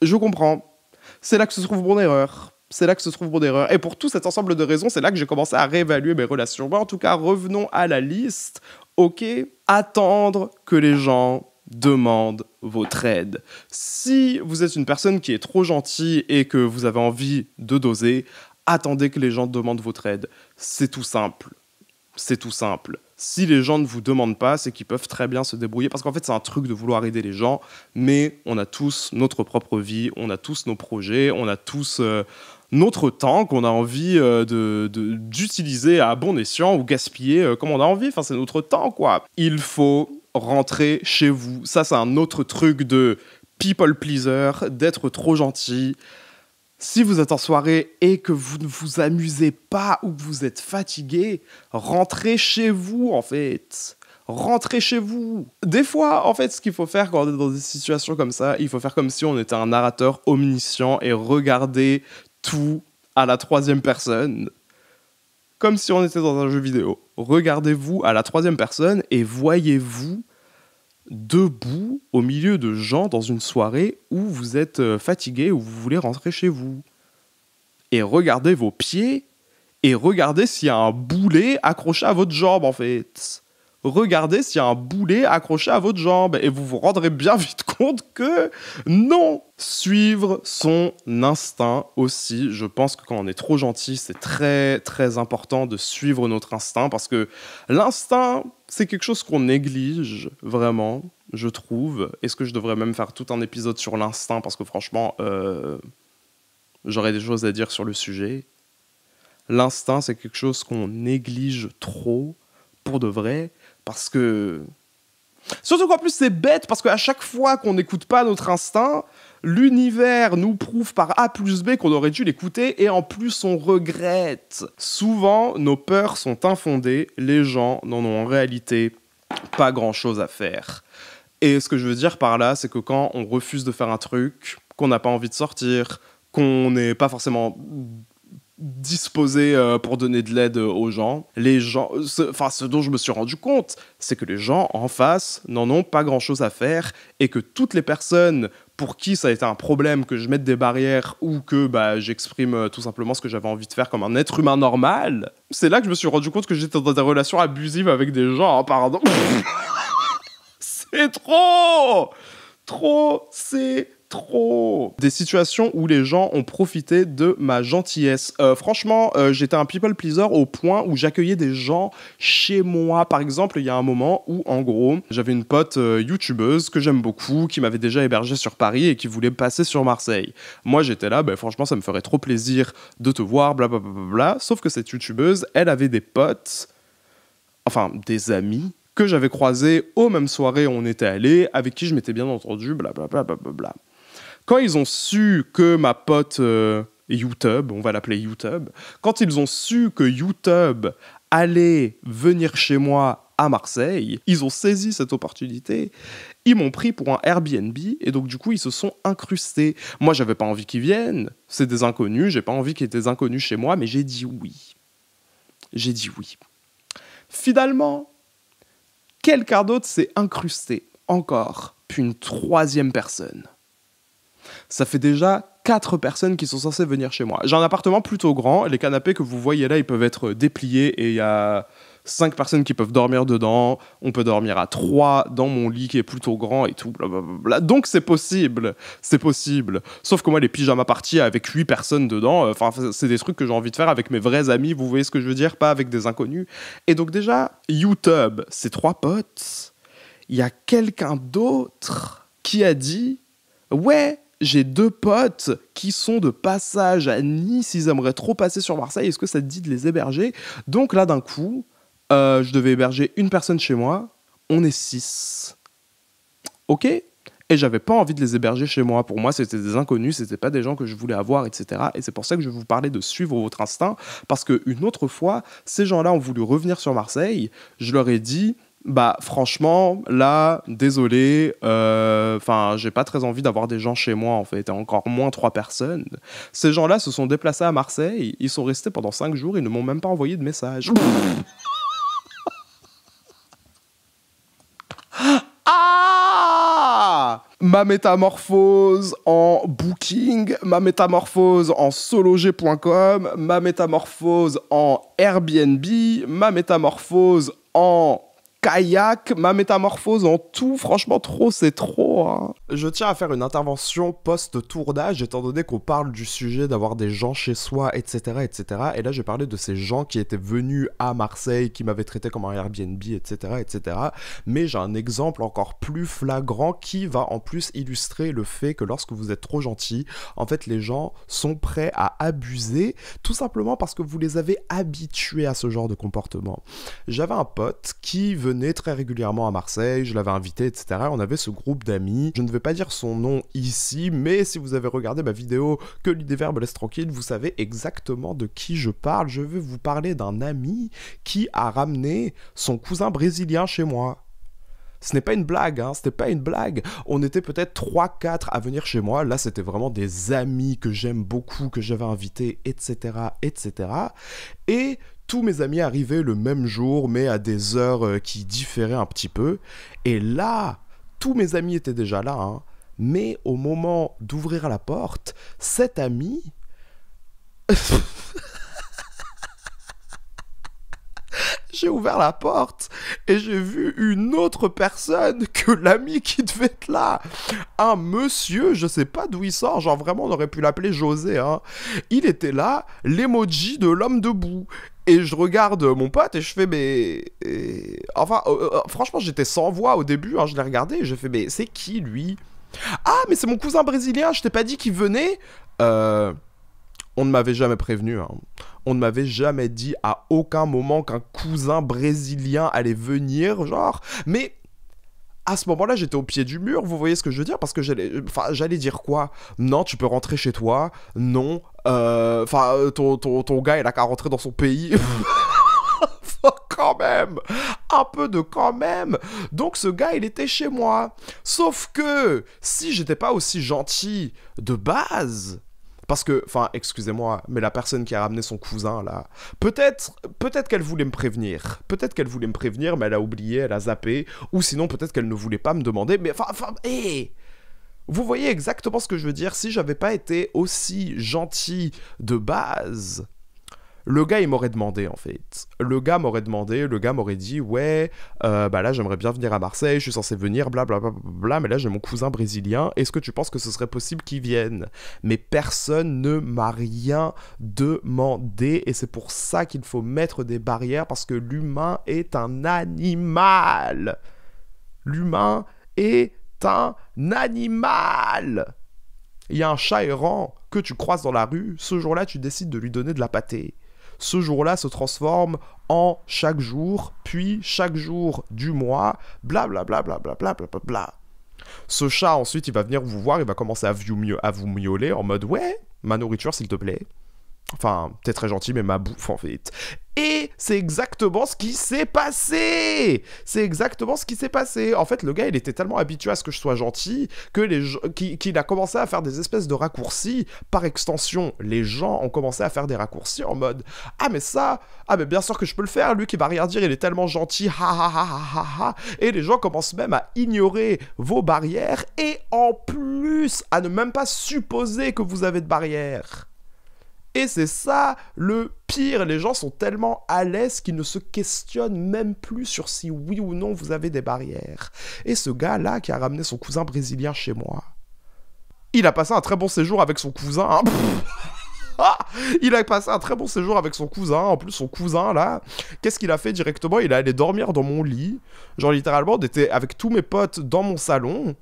je comprends. C'est là que se trouve mon erreur c'est là que se trouve mon erreur. Et pour tout cet ensemble de raisons, c'est là que j'ai commencé à réévaluer mes relations. en tout cas, revenons à la liste. Ok, attendre que les gens demandent votre aide. Si vous êtes une personne qui est trop gentille et que vous avez envie de doser, attendez que les gens demandent votre aide. C'est tout simple. C'est tout simple. Si les gens ne vous demandent pas, c'est qu'ils peuvent très bien se débrouiller. Parce qu'en fait, c'est un truc de vouloir aider les gens, mais on a tous notre propre vie, on a tous nos projets, on a tous... Euh, notre temps qu'on a envie euh, d'utiliser à bon escient ou gaspiller euh, comme on a envie. Enfin, c'est notre temps, quoi. Il faut rentrer chez vous. Ça, c'est un autre truc de people pleaser, d'être trop gentil. Si vous êtes en soirée et que vous ne vous amusez pas ou que vous êtes fatigué, rentrez chez vous, en fait rentrez chez vous. Des fois, en fait, ce qu'il faut faire quand on est dans des situations comme ça, il faut faire comme si on était un narrateur omniscient et regarder tout à la troisième personne, comme si on était dans un jeu vidéo. Regardez-vous à la troisième personne et voyez-vous debout au milieu de gens dans une soirée où vous êtes euh, fatigué, ou vous voulez rentrer chez vous. Et regardez vos pieds et regardez s'il y a un boulet accroché à votre jambe en fait regardez s'il y a un boulet accroché à votre jambe et vous vous rendrez bien vite compte que non Suivre son instinct aussi. Je pense que quand on est trop gentil, c'est très très important de suivre notre instinct parce que l'instinct, c'est quelque chose qu'on néglige vraiment, je trouve. Est-ce que je devrais même faire tout un épisode sur l'instinct parce que franchement, euh, j'aurais des choses à dire sur le sujet. L'instinct, c'est quelque chose qu'on néglige trop pour de vrai. Parce que. Surtout qu'en plus, c'est bête, parce qu'à chaque fois qu'on n'écoute pas notre instinct, l'univers nous prouve par A plus B qu'on aurait dû l'écouter, et en plus, on regrette. Souvent, nos peurs sont infondées, les gens n'en ont en réalité pas grand chose à faire. Et ce que je veux dire par là, c'est que quand on refuse de faire un truc, qu'on n'a pas envie de sortir, qu'on n'est pas forcément disposé euh, pour donner de l'aide euh, aux gens. Les gens, enfin, ce, dont je me suis rendu compte, c'est que les gens en face n'en ont pas grand-chose à faire et que toutes les personnes pour qui ça a été un problème que je mette des barrières ou que bah, j'exprime euh, tout simplement ce que j'avais envie de faire comme un être humain normal, c'est là que je me suis rendu compte que j'étais dans des relations abusives avec des gens, hein, pardon. c'est trop Trop, c'est trop. Des situations où les gens ont profité de ma gentillesse. Euh, franchement, euh, j'étais un people pleaser au point où j'accueillais des gens chez moi. Par exemple, il y a un moment où, en gros, j'avais une pote euh, youtubeuse que j'aime beaucoup, qui m'avait déjà hébergé sur Paris et qui voulait passer sur Marseille. Moi, j'étais là, ben, franchement, ça me ferait trop plaisir de te voir, blablabla. Bla, bla, bla. Sauf que cette youtubeuse, elle avait des potes, enfin des amis que j'avais croisés aux mêmes soirées où on était allés, avec qui je m'étais bien entendu, blablabla. Bla bla bla bla. Quand ils ont su que ma pote euh, YouTube, on va l'appeler YouTube, quand ils ont su que YouTube allait venir chez moi à Marseille, ils ont saisi cette opportunité, ils m'ont pris pour un Airbnb et donc du coup ils se sont incrustés. Moi j'avais pas envie qu'ils viennent, c'est des inconnus, j'ai pas envie qu'ils aient des inconnus chez moi, mais j'ai dit oui. J'ai dit oui. Finalement, quelqu'un d'autre s'est incrusté, encore, puis une troisième personne ça fait déjà 4 personnes qui sont censées venir chez moi. J'ai un appartement plutôt grand, les canapés que vous voyez là, ils peuvent être dépliés et il y a 5 personnes qui peuvent dormir dedans, on peut dormir à 3 dans mon lit qui est plutôt grand et tout, blablabla. Donc c'est possible, c'est possible. Sauf que moi, les pyjamas parties avec huit personnes dedans, euh, enfin, c'est des trucs que j'ai envie de faire avec mes vrais amis, vous voyez ce que je veux dire, pas avec des inconnus. Et donc déjà, YouTube, ces trois potes, il y a quelqu'un d'autre qui a dit « Ouais !» j'ai deux potes qui sont de passage à Nice, ils aimeraient trop passer sur Marseille, est-ce que ça te dit de les héberger Donc là, d'un coup, euh, je devais héberger une personne chez moi, on est six. Ok et j'avais pas envie de les héberger chez moi. Pour moi, c'était des inconnus, c'était pas des gens que je voulais avoir, etc. Et c'est pour ça que je vais vous parlais de suivre votre instinct, parce qu'une autre fois, ces gens-là ont voulu revenir sur Marseille. Je leur ai dit, bah franchement, là, désolé, euh, enfin, j'ai pas très envie d'avoir des gens chez moi en fait, encore moins trois personnes. Ces gens-là se sont déplacés à Marseille, ils sont restés pendant cinq jours, ils ne m'ont même pas envoyé de message. ah Ma métamorphose en booking, ma métamorphose en sologer.com, ma métamorphose en Airbnb, ma métamorphose en kayak, ma métamorphose en tout, franchement trop, c'est trop. Hein. Je tiens à faire une intervention post-tournage, étant donné qu'on parle du sujet d'avoir des gens chez soi, etc., etc. Et là, j'ai parlé de ces gens qui étaient venus à Marseille, qui m'avaient traité comme un Airbnb, etc., etc. Mais j'ai un exemple encore plus flagrant qui va en plus illustrer le fait que lorsque vous êtes trop gentil, en fait, les gens sont prêts à abuser, tout simplement parce que vous les avez habitués à ce genre de comportement. J'avais un pote qui très régulièrement à Marseille, je l'avais invité, etc. On avait ce groupe d'amis. Je ne vais pas dire son nom ici, mais si vous avez regardé ma vidéo que l'idée verbe laisse tranquille, vous savez exactement de qui je parle. Je vais vous parler d'un ami qui a ramené son cousin brésilien chez moi. Ce n'est pas une blague, hein, c'était pas une blague. On était peut-être 3-4 à venir chez moi. Là, c'était vraiment des amis que j'aime beaucoup, que j'avais invités, etc., etc. Et tous mes amis arrivaient le même jour, mais à des heures euh, qui différaient un petit peu. Et là, tous mes amis étaient déjà là. Hein. Mais au moment d'ouvrir la porte, cet ami... j'ai ouvert la porte et j'ai vu une autre personne que l'ami qui devait être là. Un monsieur, je sais pas d'où il sort, genre vraiment on aurait pu l'appeler José. Hein. Il était là, l'emoji de l'homme debout. Et je regarde euh, mon pote et je fais, mais. Enfin, euh, euh, franchement, j'étais sans voix au début, hein, je l'ai regardé et je fais, mais c'est qui lui Ah, mais c'est mon cousin brésilien, je t'ai pas dit qu'il venait On ne m'avait jamais prévenu. Hein. On ne m'avait jamais dit à aucun moment qu'un cousin brésilien allait venir, genre. Mais à ce moment-là, j'étais au pied du mur, vous voyez ce que je veux dire Parce que j'allais, euh, enfin, j'allais dire quoi Non, tu peux rentrer chez toi, non, euh, enfin, euh, ton, ton, ton, gars, il a qu'à rentrer dans son pays. quand même Un peu de quand même Donc ce gars, il était chez moi. Sauf que, si j'étais pas aussi gentil de base, parce que, enfin, excusez-moi, mais la personne qui a ramené son cousin, là, peut-être peut-être qu'elle voulait me prévenir. Peut-être qu'elle voulait me prévenir, mais elle a oublié, elle a zappé. Ou sinon, peut-être qu'elle ne voulait pas me demander. Mais enfin, vous voyez exactement ce que je veux dire. Si j'avais pas été aussi gentil de base, le gars, il m'aurait demandé, en fait. Le gars m'aurait demandé, le gars m'aurait dit, ouais, euh, bah là, j'aimerais bien venir à Marseille, je suis censé venir, blablabla, bla, bla, bla, mais là, j'ai mon cousin brésilien, est-ce que tu penses que ce serait possible qu'il vienne Mais personne ne m'a rien demandé, et c'est pour ça qu'il faut mettre des barrières, parce que l'humain est un animal L'humain est un animal Il y a un chat errant que tu croises dans la rue, ce jour-là tu décides de lui donner de la pâtée ce jour-là se transforme en chaque jour, puis chaque jour du mois, bla bla bla bla bla bla bla Ce chat, ensuite, il va venir vous voir, il va commencer à, à vous miauler en mode Ouais, ma nourriture, s'il te plaît. Enfin, t'es très gentil, mais ma bouffe, en fait. Et c'est exactement ce qui s'est passé C'est exactement ce qui s'est passé En fait, le gars, il était tellement habitué à ce que je sois gentil que les qu'il a commencé à faire des espèces de raccourcis. Par extension, les gens ont commencé à faire des raccourcis en mode « Ah mais ça Ah mais bien sûr que je peux le faire Lui qui va rien dire, il est tellement gentil Et les gens commencent même à ignorer vos barrières et en plus à ne même pas supposer que vous avez de barrières et c'est ça le pire. Les gens sont tellement à l'aise qu'ils ne se questionnent même plus sur si oui ou non vous avez des barrières. Et ce gars-là qui a ramené son cousin brésilien chez moi, il a passé un très bon séjour avec son cousin. Hein. Ah, il a passé un très bon séjour avec son cousin. En plus, son cousin, là, qu'est-ce qu'il a fait directement Il est allé dormir dans mon lit. Genre, littéralement, on était avec tous mes potes dans mon salon.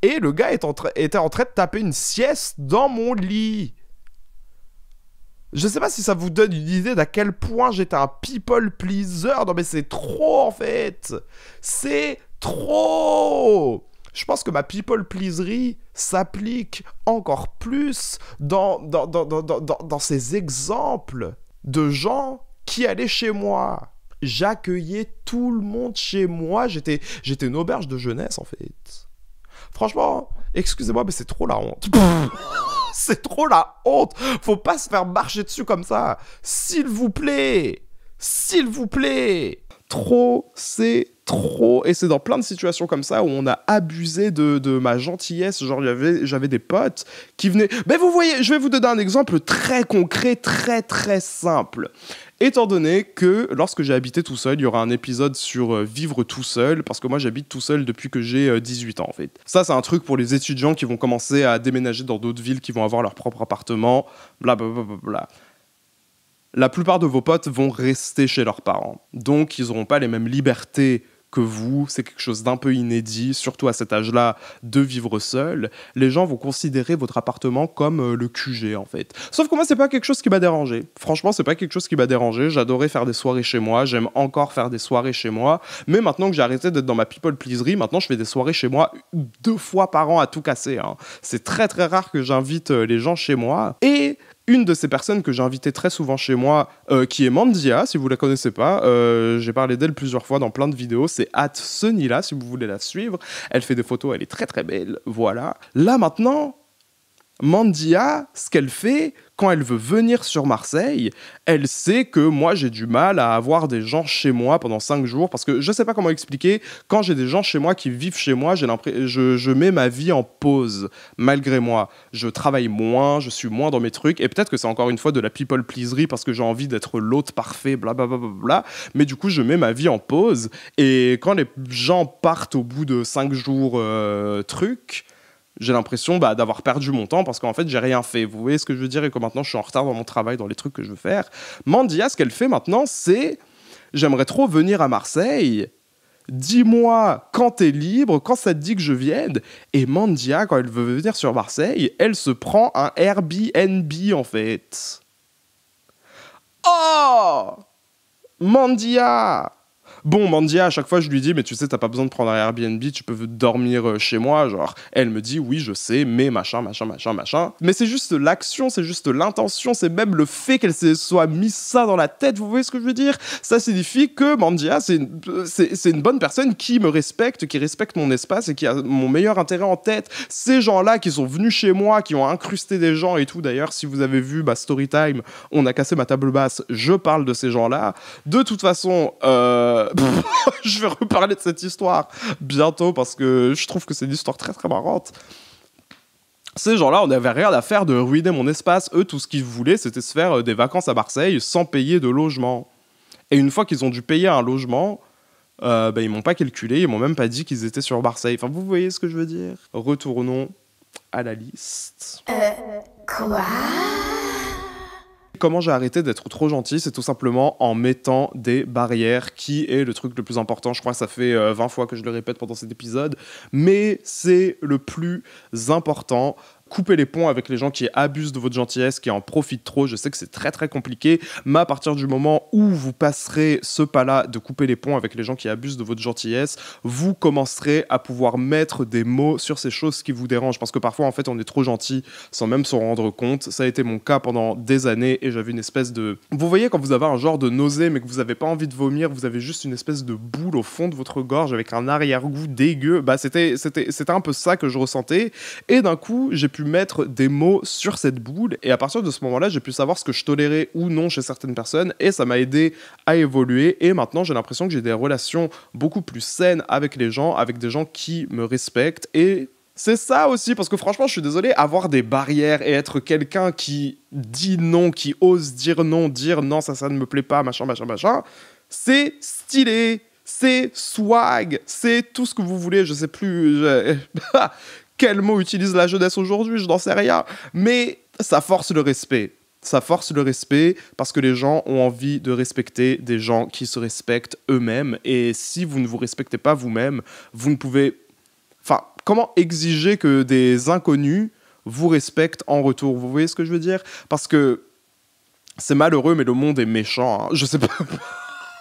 Et le gars était en train de taper une sieste dans mon lit. Je sais pas si ça vous donne une idée d'à quel point j'étais un people pleaser. Non mais c'est trop en fait. C'est trop. Je pense que ma people pleaserie s'applique encore plus dans, dans, ces exemples de gens qui allaient chez moi. J'accueillais tout le monde chez moi. J'étais, j'étais une auberge de jeunesse en fait. Franchement, excusez-moi, mais c'est trop la honte. c'est trop la honte. Faut pas se faire marcher dessus comme ça. S'il vous plaît. S'il vous plaît. Trop, c'est trop. Et c'est dans plein de situations comme ça où on a abusé de, ma gentillesse. Genre, j'avais des potes qui venaient. Mais vous voyez, je vais vous donner un exemple très concret, très très simple. Étant donné que lorsque j'ai habité tout seul, il y aura un épisode sur euh, vivre tout seul, parce que moi j'habite tout seul depuis que j'ai 18 euh, ans en fait. Ça c'est un truc pour les étudiants qui vont commencer à déménager dans d'autres villes, qui vont avoir leur propre appartement, bla Bla bla bla la plupart de vos potes vont rester chez leurs parents. Donc, ils n'auront pas les mêmes libertés vous, c'est quelque chose d'un peu inédit, surtout à cet âge-là, de vivre seul, les gens vont considérer votre appartement comme euh, le QG en fait. Sauf que moi, c'est pas quelque chose qui m'a dérangé. Franchement, c'est pas quelque chose qui m'a dérangé. J'adorais faire des soirées chez moi, j'aime encore faire des soirées chez moi, mais maintenant que j'ai arrêté d'être dans ma people pleaserie, maintenant je fais des soirées chez moi deux fois par an à tout casser. Hein. C'est très très rare que j'invite euh, les gens chez moi. Et une de ces personnes que j'ai invitée très souvent chez moi, euh, qui est Mandia, si vous la connaissez pas, euh, j'ai parlé d'elle plusieurs fois dans plein de vidéos, c'est at si vous voulez la suivre. Elle fait des photos, elle est très très belle, voilà. Là maintenant, Mandia, ce qu'elle fait quand elle veut venir sur Marseille, elle sait que moi j'ai du mal à avoir des gens chez moi pendant 5 jours parce que je ne sais pas comment expliquer, quand j'ai des gens chez moi qui vivent chez moi, je, mets ma vie en pause malgré moi. Je travaille moins, je suis moins dans mes trucs et peut-être que c'est encore une fois de la people pleaserie parce que j'ai envie d'être l'hôte parfait, blablabla. Bla bla bla mais du coup, je mets ma vie en pause et quand les gens partent au bout de 5 jours euh, trucs... truc, j'ai l'impression bah, d'avoir perdu mon temps parce qu'en fait, j'ai rien fait. Vous voyez ce que je veux dire et que maintenant, je suis en retard dans mon travail, dans les trucs que je veux faire. Mandia, ce qu'elle fait maintenant, c'est j'aimerais trop venir à Marseille. Dis-moi quand t'es libre, quand ça te dit que je vienne. Et Mandia, quand elle veut venir sur Marseille, elle se prend un Airbnb en fait. Oh Mandia Bon, Mandia, à chaque fois, je lui dis, mais tu sais, t'as pas besoin de prendre un Airbnb, tu peux dormir euh, chez moi. Genre, elle me dit, oui, je sais, mais machin, machin, machin, machin. Mais c'est juste l'action, c'est juste l'intention, c'est même le fait qu'elle se soit mis ça dans la tête, vous voyez ce que je veux dire Ça signifie que Mandia, c'est une, une bonne personne qui me respecte, qui respecte mon espace et qui a mon meilleur intérêt en tête. Ces gens-là qui sont venus chez moi, qui ont incrusté des gens et tout, d'ailleurs, si vous avez vu ma bah, story on a cassé ma table basse, je parle de ces gens-là. De toute façon, euh, je vais reparler de cette histoire bientôt parce que je trouve que c'est une histoire très très marrante. Ces gens-là, on n'avait rien à faire de ruiner mon espace. Eux, tout ce qu'ils voulaient, c'était se faire euh, des vacances à Marseille sans payer de logement. Et une fois qu'ils ont dû payer un logement, ils euh, bah, ils m'ont pas calculé, ils m'ont même pas dit qu'ils étaient sur Marseille. Enfin, vous voyez ce que je veux dire Retournons à la liste. Euh, quoi Comment j'ai arrêté d'être trop gentil C'est tout simplement en mettant des barrières, qui est le truc le plus important. Je crois que ça fait 20 euh, fois que je le répète pendant cet épisode, mais c'est le plus important couper les ponts avec les gens qui abusent de votre gentillesse, qui en profitent trop. Je sais que c'est très très compliqué, mais à partir du moment où vous passerez ce pas-là de couper les ponts avec les gens qui abusent de votre gentillesse, vous commencerez à pouvoir mettre des mots sur ces choses qui vous dérangent. Parce que parfois, en fait, on est trop gentil sans même s'en rendre compte. Ça a été mon cas pendant des années et j'avais une espèce de... Vous voyez quand vous avez un genre de nausée mais que vous n'avez pas envie de vomir, vous avez juste une espèce de boule au fond de votre gorge avec un arrière-goût dégueu, bah c'était un peu ça que je ressentais. Et d'un coup, j'ai pu mettre des mots sur cette boule et à partir de ce moment-là, j'ai pu savoir ce que je tolérais ou non chez certaines personnes et ça m'a aidé à évoluer et maintenant j'ai l'impression que j'ai des relations beaucoup plus saines avec les gens, avec des gens qui me respectent et c'est ça aussi, parce que franchement, je suis désolé, avoir des barrières et être quelqu'un qui dit non, qui ose dire non, dire non, ça, ça ne me plaît pas, machin, machin, machin, c'est stylé, c'est swag, c'est tout ce que vous voulez, je sais plus. Bah, quel mot utilise la jeunesse aujourd'hui, je n'en sais rien. Mais ça force le respect. Ça force le respect parce que les gens ont envie de respecter des gens qui se respectent eux-mêmes. Et si vous ne vous respectez pas vous-même, vous ne pouvez... Enfin, comment exiger que des inconnus vous respectent en retour Vous voyez ce que je veux dire Parce que c'est malheureux, mais le monde est méchant. Hein. Je sais pas.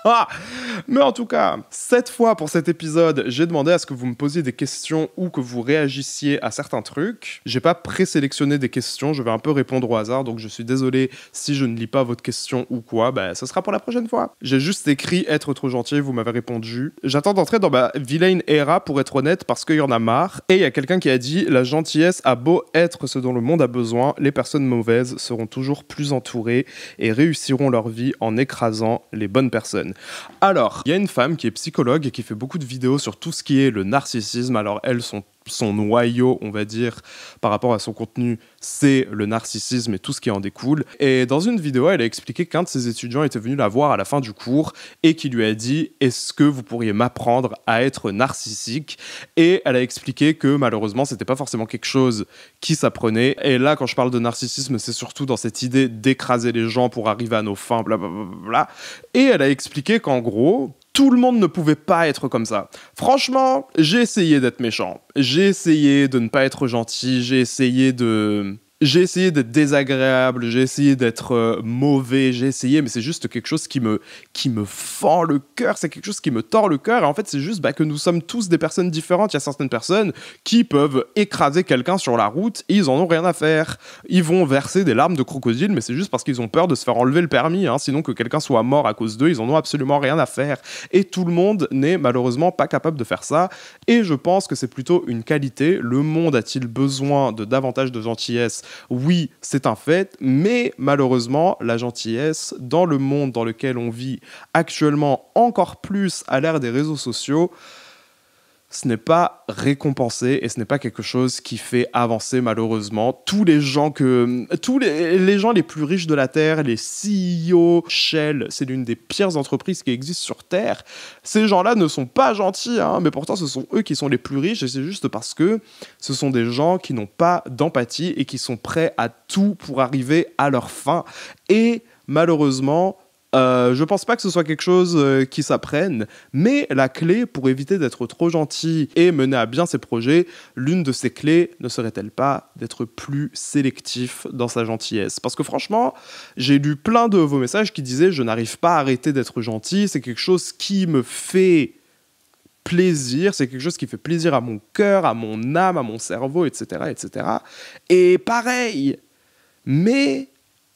Mais en tout cas, cette fois pour cet épisode, j'ai demandé à ce que vous me posiez des questions ou que vous réagissiez à certains trucs. J'ai pas présélectionné des questions, je vais un peu répondre au hasard, donc je suis désolé si je ne lis pas votre question ou quoi, bah ce sera pour la prochaine fois. J'ai juste écrit être trop gentil, vous m'avez répondu. J'attends d'entrer dans ma vilaine era pour être honnête parce qu'il y en a marre. Et il y a quelqu'un qui a dit la gentillesse a beau être ce dont le monde a besoin, les personnes mauvaises seront toujours plus entourées et réussiront leur vie en écrasant les bonnes personnes. Alors, il y a une femme qui est psychologue et qui fait beaucoup de vidéos sur tout ce qui est le narcissisme. Alors, elles sont son noyau, on va dire, par rapport à son contenu, c'est le narcissisme et tout ce qui en découle. Et dans une vidéo, elle a expliqué qu'un de ses étudiants était venu la voir à la fin du cours et qui lui a dit Est-ce que vous pourriez m'apprendre à être narcissique Et elle a expliqué que malheureusement, c'était pas forcément quelque chose qui s'apprenait. Et là, quand je parle de narcissisme, c'est surtout dans cette idée d'écraser les gens pour arriver à nos fins, blablabla. Et elle a expliqué qu'en gros, tout le monde ne pouvait pas être comme ça. Franchement, j'ai essayé d'être méchant. J'ai essayé de ne pas être gentil. J'ai essayé de j'ai essayé d'être désagréable, j'ai essayé d'être euh, mauvais, j'ai essayé, mais c'est juste quelque chose qui me, qui me fend le cœur, c'est quelque chose qui me tord le cœur. Et en fait, c'est juste bah, que nous sommes tous des personnes différentes. Il y a certaines personnes qui peuvent écraser quelqu'un sur la route et ils en ont rien à faire. Ils vont verser des larmes de crocodile, mais c'est juste parce qu'ils ont peur de se faire enlever le permis. Hein. sinon, que quelqu'un soit mort à cause d'eux, ils en ont absolument rien à faire. Et tout le monde n'est malheureusement pas capable de faire ça. Et je pense que c'est plutôt une qualité. Le monde a-t-il besoin de davantage de gentillesse oui, c'est un fait, mais malheureusement, la gentillesse, dans le monde dans lequel on vit actuellement encore plus à l'ère des réseaux sociaux, ce n'est pas récompensé et ce n'est pas quelque chose qui fait avancer malheureusement tous les gens que tous les, gens les plus riches de la terre, les CEO, Shell, c'est l'une des pires entreprises qui existent sur terre. Ces gens-là ne sont pas gentils, hein, mais pourtant ce sont eux qui sont les plus riches et c'est juste parce que ce sont des gens qui n'ont pas d'empathie et qui sont prêts à tout pour arriver à leur fin. Et malheureusement, euh, je pense pas que ce soit quelque chose euh, qui s'apprenne, mais la clé pour éviter d'être trop gentil et mener à bien ses projets, l'une de ces clés ne serait-elle pas d'être plus sélectif dans sa gentillesse Parce que franchement, j'ai lu plein de vos messages qui disaient je n'arrive pas à arrêter d'être gentil, c'est quelque chose qui me fait plaisir, c'est quelque chose qui fait plaisir à mon cœur, à mon âme, à mon cerveau, etc. etc. Et pareil, mais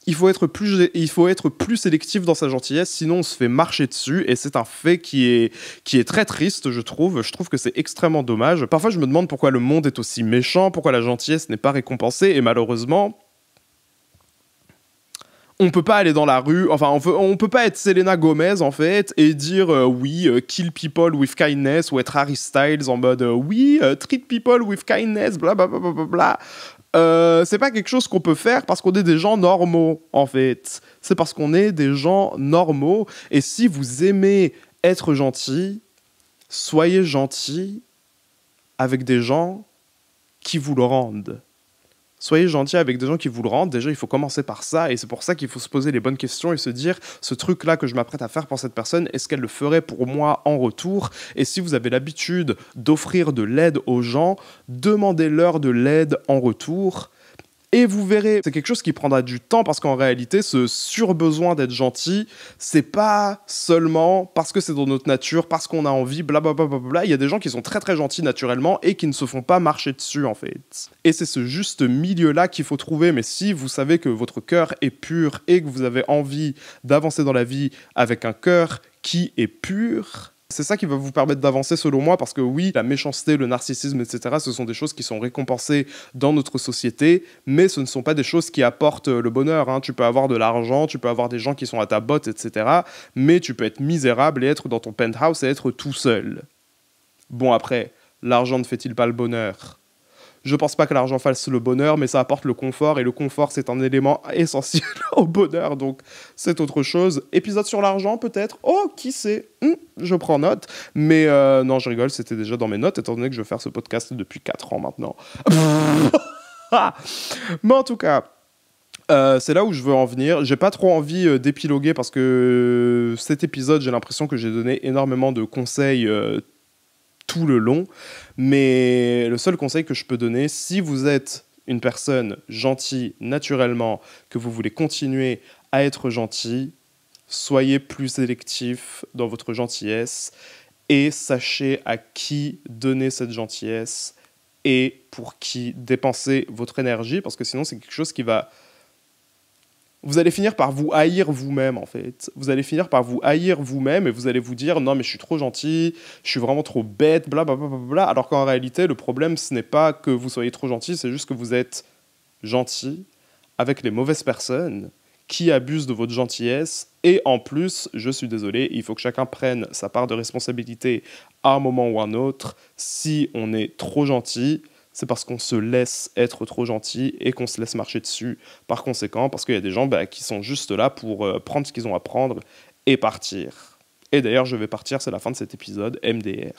il faut, être plus, il faut être plus sélectif dans sa gentillesse, sinon on se fait marcher dessus, et c'est un fait qui est, qui est très triste, je trouve. Je trouve que c'est extrêmement dommage. Parfois, je me demande pourquoi le monde est aussi méchant, pourquoi la gentillesse n'est pas récompensée, et malheureusement, on peut pas aller dans la rue, enfin, on peut, on peut pas être Selena Gomez, en fait, et dire euh, oui, euh, kill people with kindness, ou être Harry Styles en mode euh, oui, treat people with kindness, bla bla bla bla euh, c'est pas quelque chose qu'on peut faire parce qu'on est des gens normaux, en fait. C'est parce qu'on est des gens normaux. Et si vous aimez être gentil, soyez gentil avec des gens qui vous le rendent. Soyez gentil avec des gens qui vous le rendent. Déjà, il faut commencer par ça. Et c'est pour ça qu'il faut se poser les bonnes questions et se dire ce truc-là que je m'apprête à faire pour cette personne, est-ce qu'elle le ferait pour moi en retour Et si vous avez l'habitude d'offrir de l'aide aux gens, demandez-leur de l'aide en retour. Et vous verrez, c'est quelque chose qui prendra du temps parce qu'en réalité, ce surbesoin d'être gentil, c'est pas seulement parce que c'est dans notre nature, parce qu'on a envie, blablabla. Bla bla bla Il y a des gens qui sont très très gentils naturellement et qui ne se font pas marcher dessus en fait. Et c'est ce juste milieu-là qu'il faut trouver. Mais si vous savez que votre cœur est pur et que vous avez envie d'avancer dans la vie avec un cœur qui est pur, c'est ça qui va vous permettre d'avancer selon moi, parce que oui, la méchanceté, le narcissisme, etc., ce sont des choses qui sont récompensées dans notre société, mais ce ne sont pas des choses qui apportent euh, le bonheur. Hein. Tu peux avoir de l'argent, tu peux avoir des gens qui sont à ta botte, etc., mais tu peux être misérable et être dans ton penthouse et être tout seul. Bon après, l'argent ne fait-il pas le bonheur je pense pas que l'argent fasse le bonheur, mais ça apporte le confort, et le confort, c'est un élément essentiel au bonheur, donc c'est autre chose. Épisode sur l'argent, peut-être Oh, qui sait hmm, Je prends note. Mais euh, non, je rigole, c'était déjà dans mes notes, étant donné que je veux faire ce podcast depuis 4 ans maintenant. Ah mais en tout cas... Euh, c'est là où je veux en venir. J'ai pas trop envie euh, d'épiloguer parce que cet épisode, j'ai l'impression que j'ai donné énormément de conseils tout le long. Mais le seul conseil que je peux donner, si vous êtes une personne gentille naturellement, que vous voulez continuer à être gentil, soyez plus sélectif dans votre gentillesse et sachez à qui donner cette gentillesse et pour qui dépenser votre énergie, parce que sinon c'est quelque chose qui va vous allez finir par vous haïr vous-même, en fait. Vous allez finir par vous haïr vous-même et vous allez vous dire non, mais je suis trop gentil, je suis vraiment trop bête, blablabla. Bla, bla, bla, alors qu'en réalité, le problème, ce n'est pas que vous soyez trop gentil, c'est juste que vous êtes gentil avec les mauvaises personnes qui abusent de votre gentillesse. Et en plus, je suis désolé, il faut que chacun prenne sa part de responsabilité à un moment ou à un autre. Si on est trop gentil, c'est parce qu'on se laisse être trop gentil et qu'on se laisse marcher dessus par conséquent, parce qu'il y a des gens bah, qui sont juste là pour euh, prendre ce qu'ils ont à prendre et partir. Et d'ailleurs, je vais partir, c'est la fin de cet épisode, MDR.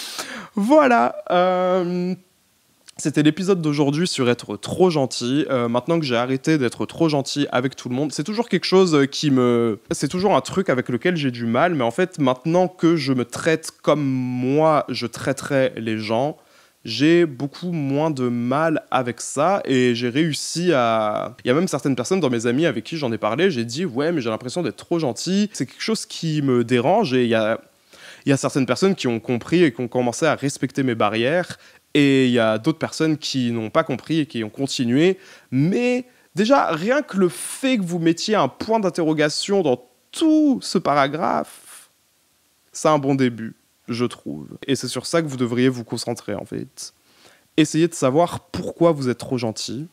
voilà. Euh, c'était l'épisode d'aujourd'hui sur être trop gentil. Euh, maintenant que j'ai arrêté d'être trop gentil avec tout le monde, c'est toujours quelque chose euh, qui me... C'est toujours un truc avec lequel j'ai du mal, mais en fait, maintenant que je me traite comme moi, je traiterais les gens, j'ai beaucoup moins de mal avec ça et j'ai réussi à... Il y a même certaines personnes dans mes amis avec qui j'en ai parlé, j'ai dit ouais mais j'ai l'impression d'être trop gentil, c'est quelque chose qui me dérange et il Il y a certaines personnes qui ont compris et qui ont commencé à respecter mes barrières et il y a d'autres personnes qui n'ont pas compris et qui ont continué. Mais déjà, rien que le fait que vous mettiez un point d'interrogation dans tout ce paragraphe, c'est un bon début, je trouve. Et c'est sur ça que vous devriez vous concentrer, en fait. Essayez de savoir pourquoi vous êtes trop gentil.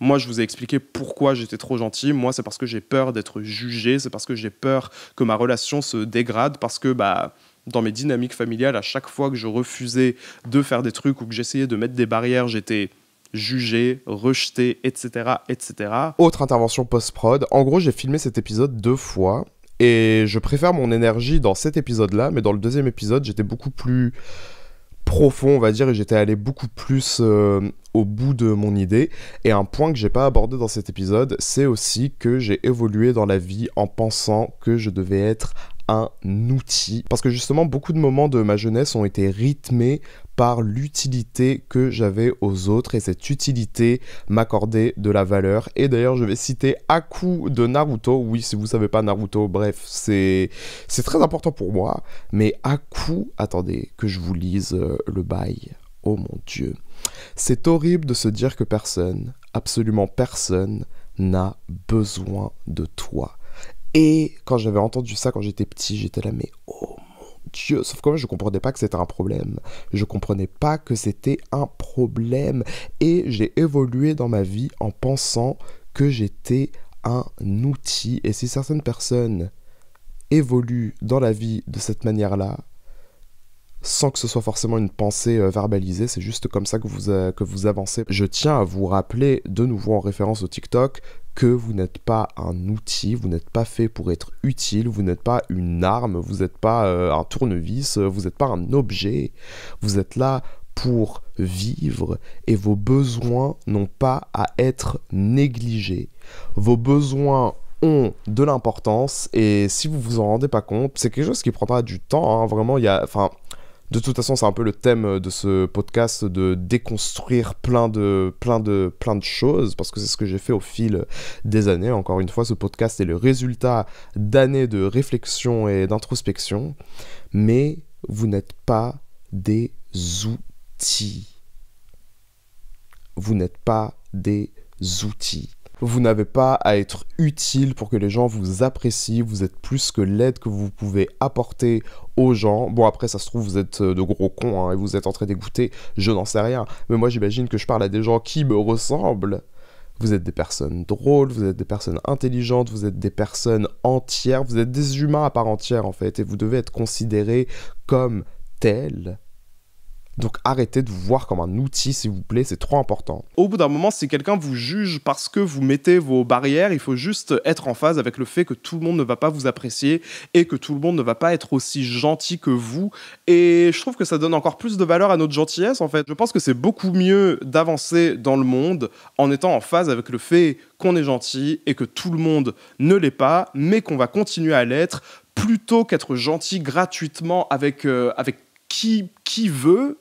Moi, je vous ai expliqué pourquoi j'étais trop gentil. Moi, c'est parce que j'ai peur d'être jugé, c'est parce que j'ai peur que ma relation se dégrade, parce que, bah, dans mes dynamiques familiales, à chaque fois que je refusais de faire des trucs ou que j'essayais de mettre des barrières, j'étais jugé, rejeté, etc., etc. Autre intervention post-prod. En gros, j'ai filmé cet épisode deux fois et je préfère mon énergie dans cet épisode-là, mais dans le deuxième épisode, j'étais beaucoup plus profond, on va dire, et j'étais allé beaucoup plus euh, au bout de mon idée. Et un point que j'ai pas abordé dans cet épisode, c'est aussi que j'ai évolué dans la vie en pensant que je devais être un outil. Parce que justement, beaucoup de moments de ma jeunesse ont été rythmés par l'utilité que j'avais aux autres et cette utilité m'accordait de la valeur. Et d'ailleurs, je vais citer Aku de Naruto. Oui, si vous savez pas Naruto, bref, c'est très important pour moi. Mais Aku, attendez que je vous lise euh, le bail. Oh mon dieu. C'est horrible de se dire que personne, absolument personne, n'a besoin de toi et quand j'avais entendu ça quand j'étais petit, j'étais là, mais oh mon Dieu, sauf que moi je comprenais pas que c'était un problème. Je comprenais pas que c'était un problème. Et j'ai évolué dans ma vie en pensant que j'étais un outil. Et si certaines personnes évoluent dans la vie de cette manière-là, sans que ce soit forcément une pensée euh, verbalisée, c'est juste comme ça que vous, euh, que vous avancez. Je tiens à vous rappeler, de nouveau en référence au TikTok, que vous n'êtes pas un outil, vous n'êtes pas fait pour être utile, vous n'êtes pas une arme, vous n'êtes pas euh, un tournevis, euh, vous n'êtes pas un objet, vous êtes là pour vivre et vos besoins n'ont pas à être négligés. Vos besoins ont de l'importance et si vous vous en rendez pas compte, c'est quelque chose qui prendra du temps. Hein. vraiment, il y a, enfin, de toute façon, c'est un peu le thème de ce podcast de déconstruire plein de, plein de, plein de choses, parce que c'est ce que j'ai fait au fil des années. Encore une fois, ce podcast est le résultat d'années de réflexion et d'introspection, mais vous n'êtes pas des outils. Vous n'êtes pas des outils vous n'avez pas à être utile pour que les gens vous apprécient, vous êtes plus que l'aide que vous pouvez apporter aux gens. Bon, après, ça se trouve, vous êtes euh, de gros cons hein, et vous êtes en train je n'en sais rien. Mais moi, j'imagine que je parle à des gens qui me ressemblent. Vous êtes des personnes drôles, vous êtes des personnes intelligentes, vous êtes des personnes entières, vous êtes des humains à part entière en fait, et vous devez être considérés comme tels donc arrêtez de vous voir comme un outil, s'il vous plaît, c'est trop important. Au bout d'un moment, si quelqu'un vous juge parce que vous mettez vos barrières, il faut juste être en phase avec le fait que tout le monde ne va pas vous apprécier et que tout le monde ne va pas être aussi gentil que vous. Et je trouve que ça donne encore plus de valeur à notre gentillesse, en fait. Je pense que c'est beaucoup mieux d'avancer dans le monde en étant en phase avec le fait qu'on est gentil et que tout le monde ne l'est pas, mais qu'on va continuer à l'être plutôt qu'être gentil gratuitement avec, euh, avec qui, qui veut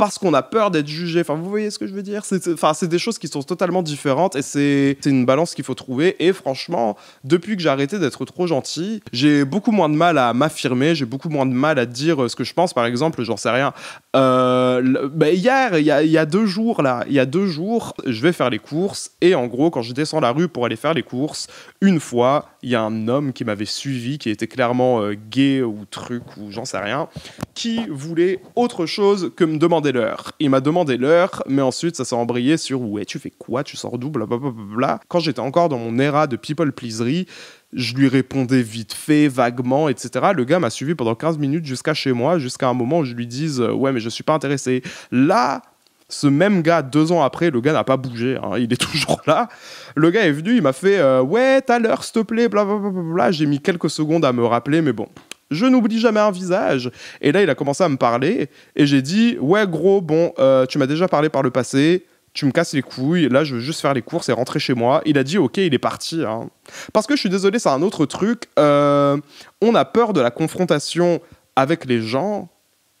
parce qu'on a peur d'être jugé. Enfin, vous voyez ce que je veux dire C'est enfin, des choses qui sont totalement différentes et c'est une balance qu'il faut trouver. Et franchement, depuis que j'ai arrêté d'être trop gentil, j'ai beaucoup moins de mal à m'affirmer, j'ai beaucoup moins de mal à dire euh, ce que je pense. Par exemple, j'en sais rien. Euh, bah, hier, deux jours, là, il y a deux jours, je vais faire les courses et en gros, quand je descends la rue pour aller faire les courses, une fois, il y a un homme qui m'avait suivi, qui était clairement euh, gay ou truc ou j'en sais rien, qui voulait autre chose que me demander l'heure. Il m'a demandé l'heure, mais ensuite ça s'est embrayé sur ouais, tu fais quoi Tu sors d'où Blablabla. Quand j'étais encore dans mon era de people pleasery je lui répondais vite fait, vaguement, etc. Le gars m'a suivi pendant 15 minutes jusqu'à chez moi, jusqu'à un moment où je lui dise euh, ouais mais je suis pas intéressé. Là, ce même gars, deux ans après, le gars n'a pas bougé, hein, il est toujours là. Le gars est venu, il m'a fait euh, Ouais, t'as l'heure, s'il te plaît, blablabla. J'ai mis quelques secondes à me rappeler, mais bon, je n'oublie jamais un visage. Et là, il a commencé à me parler, et j'ai dit Ouais, gros, bon, euh, tu m'as déjà parlé par le passé, tu me casses les couilles, là je veux juste faire les courses et rentrer chez moi. Il a dit ok, il est parti. Hein. Parce que je suis désolé, c'est un autre truc. Euh, on a peur de la confrontation avec les gens,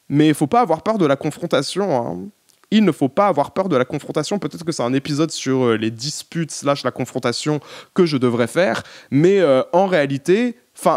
mais il faut pas avoir peur de la confrontation. Hein il ne faut pas avoir peur de la confrontation. Peut-être que c'est un épisode sur euh, les disputes slash la confrontation que je devrais faire, mais euh, en réalité,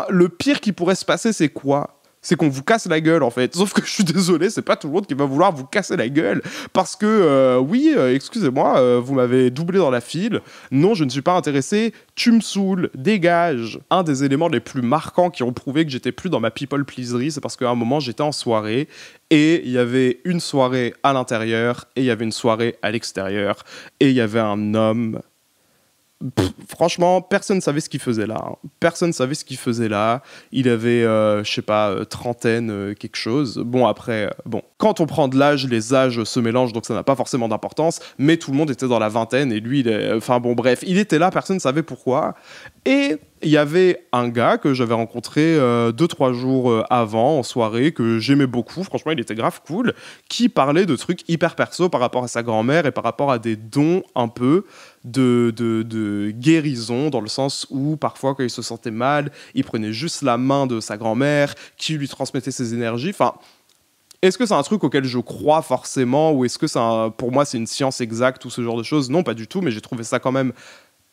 le pire qui pourrait se passer, c'est quoi c'est qu'on vous casse la gueule en fait. Sauf que je suis désolé, c'est pas tout le monde qui va vouloir vous casser la gueule parce que euh, oui, euh, excusez-moi, euh, vous m'avez doublé dans la file. Non, je ne suis pas intéressé. Tu me saoules, dégage. Un des éléments les plus marquants qui ont prouvé que j'étais plus dans ma people pleaserie, c'est parce qu'à un moment j'étais en soirée et il y avait une soirée à l'intérieur et il y avait une soirée à l'extérieur et il y avait un homme franchement, personne savait ce qu'il faisait là. Hein. Personne savait ce qu'il faisait là. Il avait, je euh, je sais pas, euh, trentaine, euh, quelque chose. Bon, après, bon, quand on prend de l'âge, les âges se mélangent, donc ça n'a pas forcément d'importance. Mais tout le monde était dans la vingtaine et lui, il enfin bon, bref, il était là, personne ne savait pourquoi. Et il y avait un gars que j'avais rencontré deux trois jours avant en soirée que j'aimais beaucoup franchement il était grave cool qui parlait de trucs hyper perso par rapport à sa grand-mère et par rapport à des dons un peu de, de, guérison, dans le sens où parfois quand il se sentait mal, il prenait juste la main de sa grand-mère qui lui transmettait ses énergies. Enfin, est-ce que c'est un truc auquel je crois forcément ou est-ce que un, pour moi c'est une science exacte ou ce genre de choses Non, pas du tout, mais j'ai trouvé ça quand même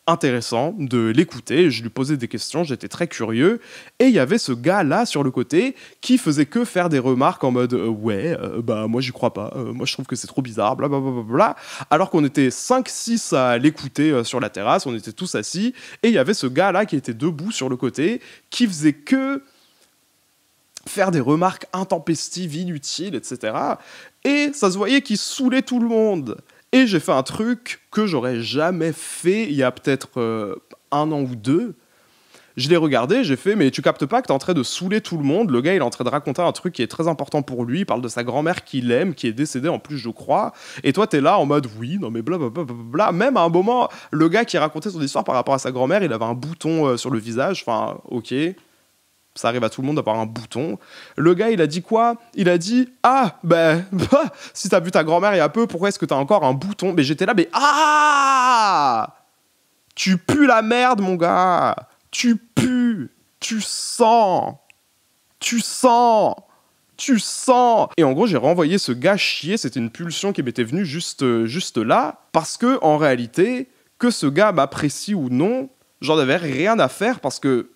intéressant de l'écouter, je lui posais des questions, j'étais très curieux, et il y avait ce gars-là sur le côté qui faisait que faire des remarques en mode euh, ouais, euh, bah moi j'y crois pas, euh, moi je trouve que c'est trop bizarre, bla bla bla alors qu'on était 5-6 à l'écouter sur la terrasse, on était tous assis, et il y avait ce gars-là qui était debout sur le côté, qui faisait que faire des remarques intempestives, inutiles, etc. Et ça se voyait qu'il saoulait tout le monde. Et j'ai fait un truc que j'aurais jamais fait il y a peut-être euh, un an ou deux. Je l'ai regardé, j'ai fait, mais tu captes pas que t'es en train de saouler tout le monde. Le gars, il est en train de raconter un truc qui est très important pour lui. Il parle de sa grand-mère qu'il aime, qui est décédée en plus, je crois. Et toi, t'es là en mode oui, non mais blablabla. Bla, bla, bla. Même à un moment, le gars qui racontait son histoire par rapport à sa grand-mère, il avait un bouton euh, sur le visage. Enfin, ok, ça arrive à tout le monde d'avoir un bouton. Le gars, il a dit quoi Il a dit Ah, ben, bah, si t'as vu ta grand-mère il y a peu, pourquoi est-ce que t'as encore un bouton Mais j'étais là, mais Ah Tu pues la merde, mon gars Tu pues Tu sens Tu sens tu sens Et en gros, j'ai renvoyé ce gars chier, c'était une pulsion qui m'était venue juste, juste là, parce que en réalité, que ce gars m'apprécie ou non, j'en avais rien à faire parce que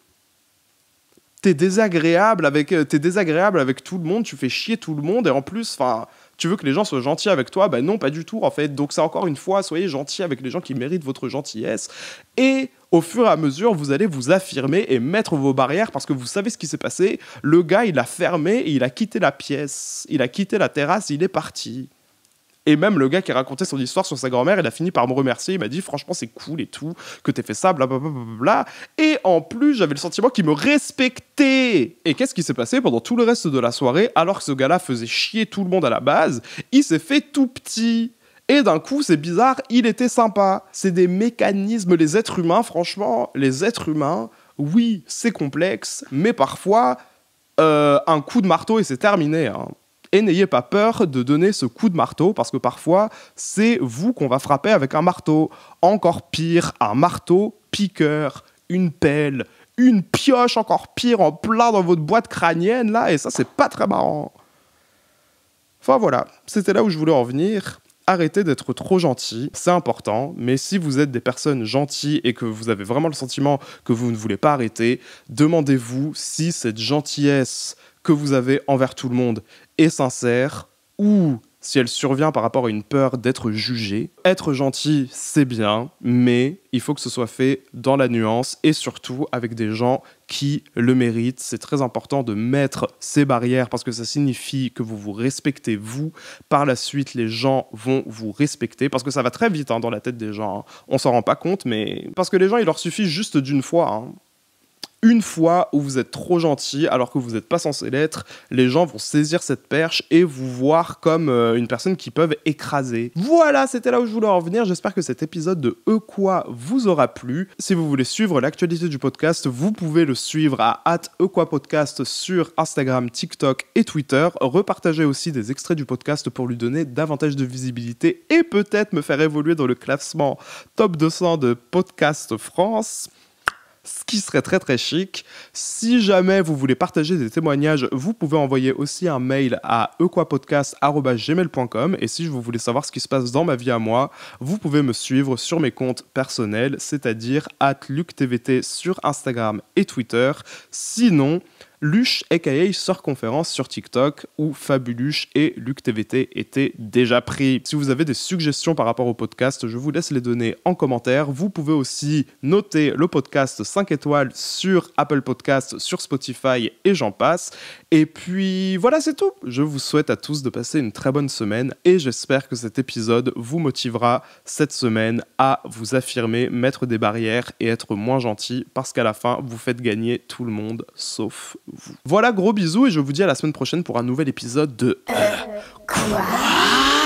t'es désagréable avec euh, désagréable avec tout le monde, tu fais chier tout le monde et en plus, enfin, tu veux que les gens soient gentils avec toi Ben non, pas du tout en fait. Donc ça encore une fois, soyez gentil avec les gens qui méritent votre gentillesse et au fur et à mesure, vous allez vous affirmer et mettre vos barrières parce que vous savez ce qui s'est passé. Le gars, il a fermé et il a quitté la pièce, il a quitté la terrasse, il est parti. Et même le gars qui racontait son histoire sur sa grand-mère, il a fini par me remercier. Il m'a dit franchement c'est cool et tout, que t'aies fait ça, blablabla. Et en plus, j'avais le sentiment qu'il me respectait. Et qu'est-ce qui s'est passé pendant tout le reste de la soirée Alors que ce gars-là faisait chier tout le monde à la base, il s'est fait tout petit. Et d'un coup, c'est bizarre, il était sympa. C'est des mécanismes, les êtres humains, franchement, les êtres humains, oui, c'est complexe, mais parfois, euh, un coup de marteau et c'est terminé. Hein. Et n'ayez pas peur de donner ce coup de marteau, parce que parfois, c'est vous qu'on va frapper avec un marteau. Encore pire, un marteau piqueur, une pelle, une pioche encore pire en plein dans votre boîte crânienne, là, et ça, c'est pas très marrant. Enfin voilà, c'était là où je voulais en venir. Arrêtez d'être trop gentil, c'est important, mais si vous êtes des personnes gentilles et que vous avez vraiment le sentiment que vous ne voulez pas arrêter, demandez-vous si cette gentillesse que vous avez envers tout le monde est sincère ou si elle survient par rapport à une peur d'être jugé. Être gentil, c'est bien, mais il faut que ce soit fait dans la nuance et surtout avec des gens qui le méritent. C'est très important de mettre ces barrières parce que ça signifie que vous vous respectez vous. Par la suite, les gens vont vous respecter parce que ça va très vite hein, dans la tête des gens. Hein. On s'en rend pas compte, mais parce que les gens, il leur suffit juste d'une fois. Hein une fois où vous êtes trop gentil alors que vous n'êtes pas censé l'être, les gens vont saisir cette perche et vous voir comme euh, une personne qui peuvent écraser. Voilà, c'était là où je voulais en venir. J'espère que cet épisode de E quoi vous aura plu. Si vous voulez suivre l'actualité du podcast, vous pouvez le suivre à @E podcast sur Instagram, TikTok et Twitter. Repartagez aussi des extraits du podcast pour lui donner davantage de visibilité et peut-être me faire évoluer dans le classement top 200 de Podcast France ce qui serait très très chic. Si jamais vous voulez partager des témoignages, vous pouvez envoyer aussi un mail à equapodcast.gmail.com et si vous voulez savoir ce qui se passe dans ma vie à moi, vous pouvez me suivre sur mes comptes personnels, c'est-à-dire at sur Instagram et Twitter. Sinon, Luche, aka, sort conférence sur TikTok où Fabuluche et Luc TVT étaient déjà pris. Si vous avez des suggestions par rapport au podcast, je vous laisse les donner en commentaire. Vous pouvez aussi noter le podcast 5 étoiles sur Apple Podcast, sur Spotify et j'en passe. Et puis voilà, c'est tout. Je vous souhaite à tous de passer une très bonne semaine et j'espère que cet épisode vous motivera cette semaine à vous affirmer, mettre des barrières et être moins gentil parce qu'à la fin, vous faites gagner tout le monde sauf voilà, gros bisous et je vous dis à la semaine prochaine pour un nouvel épisode de... Euh, euh, quoi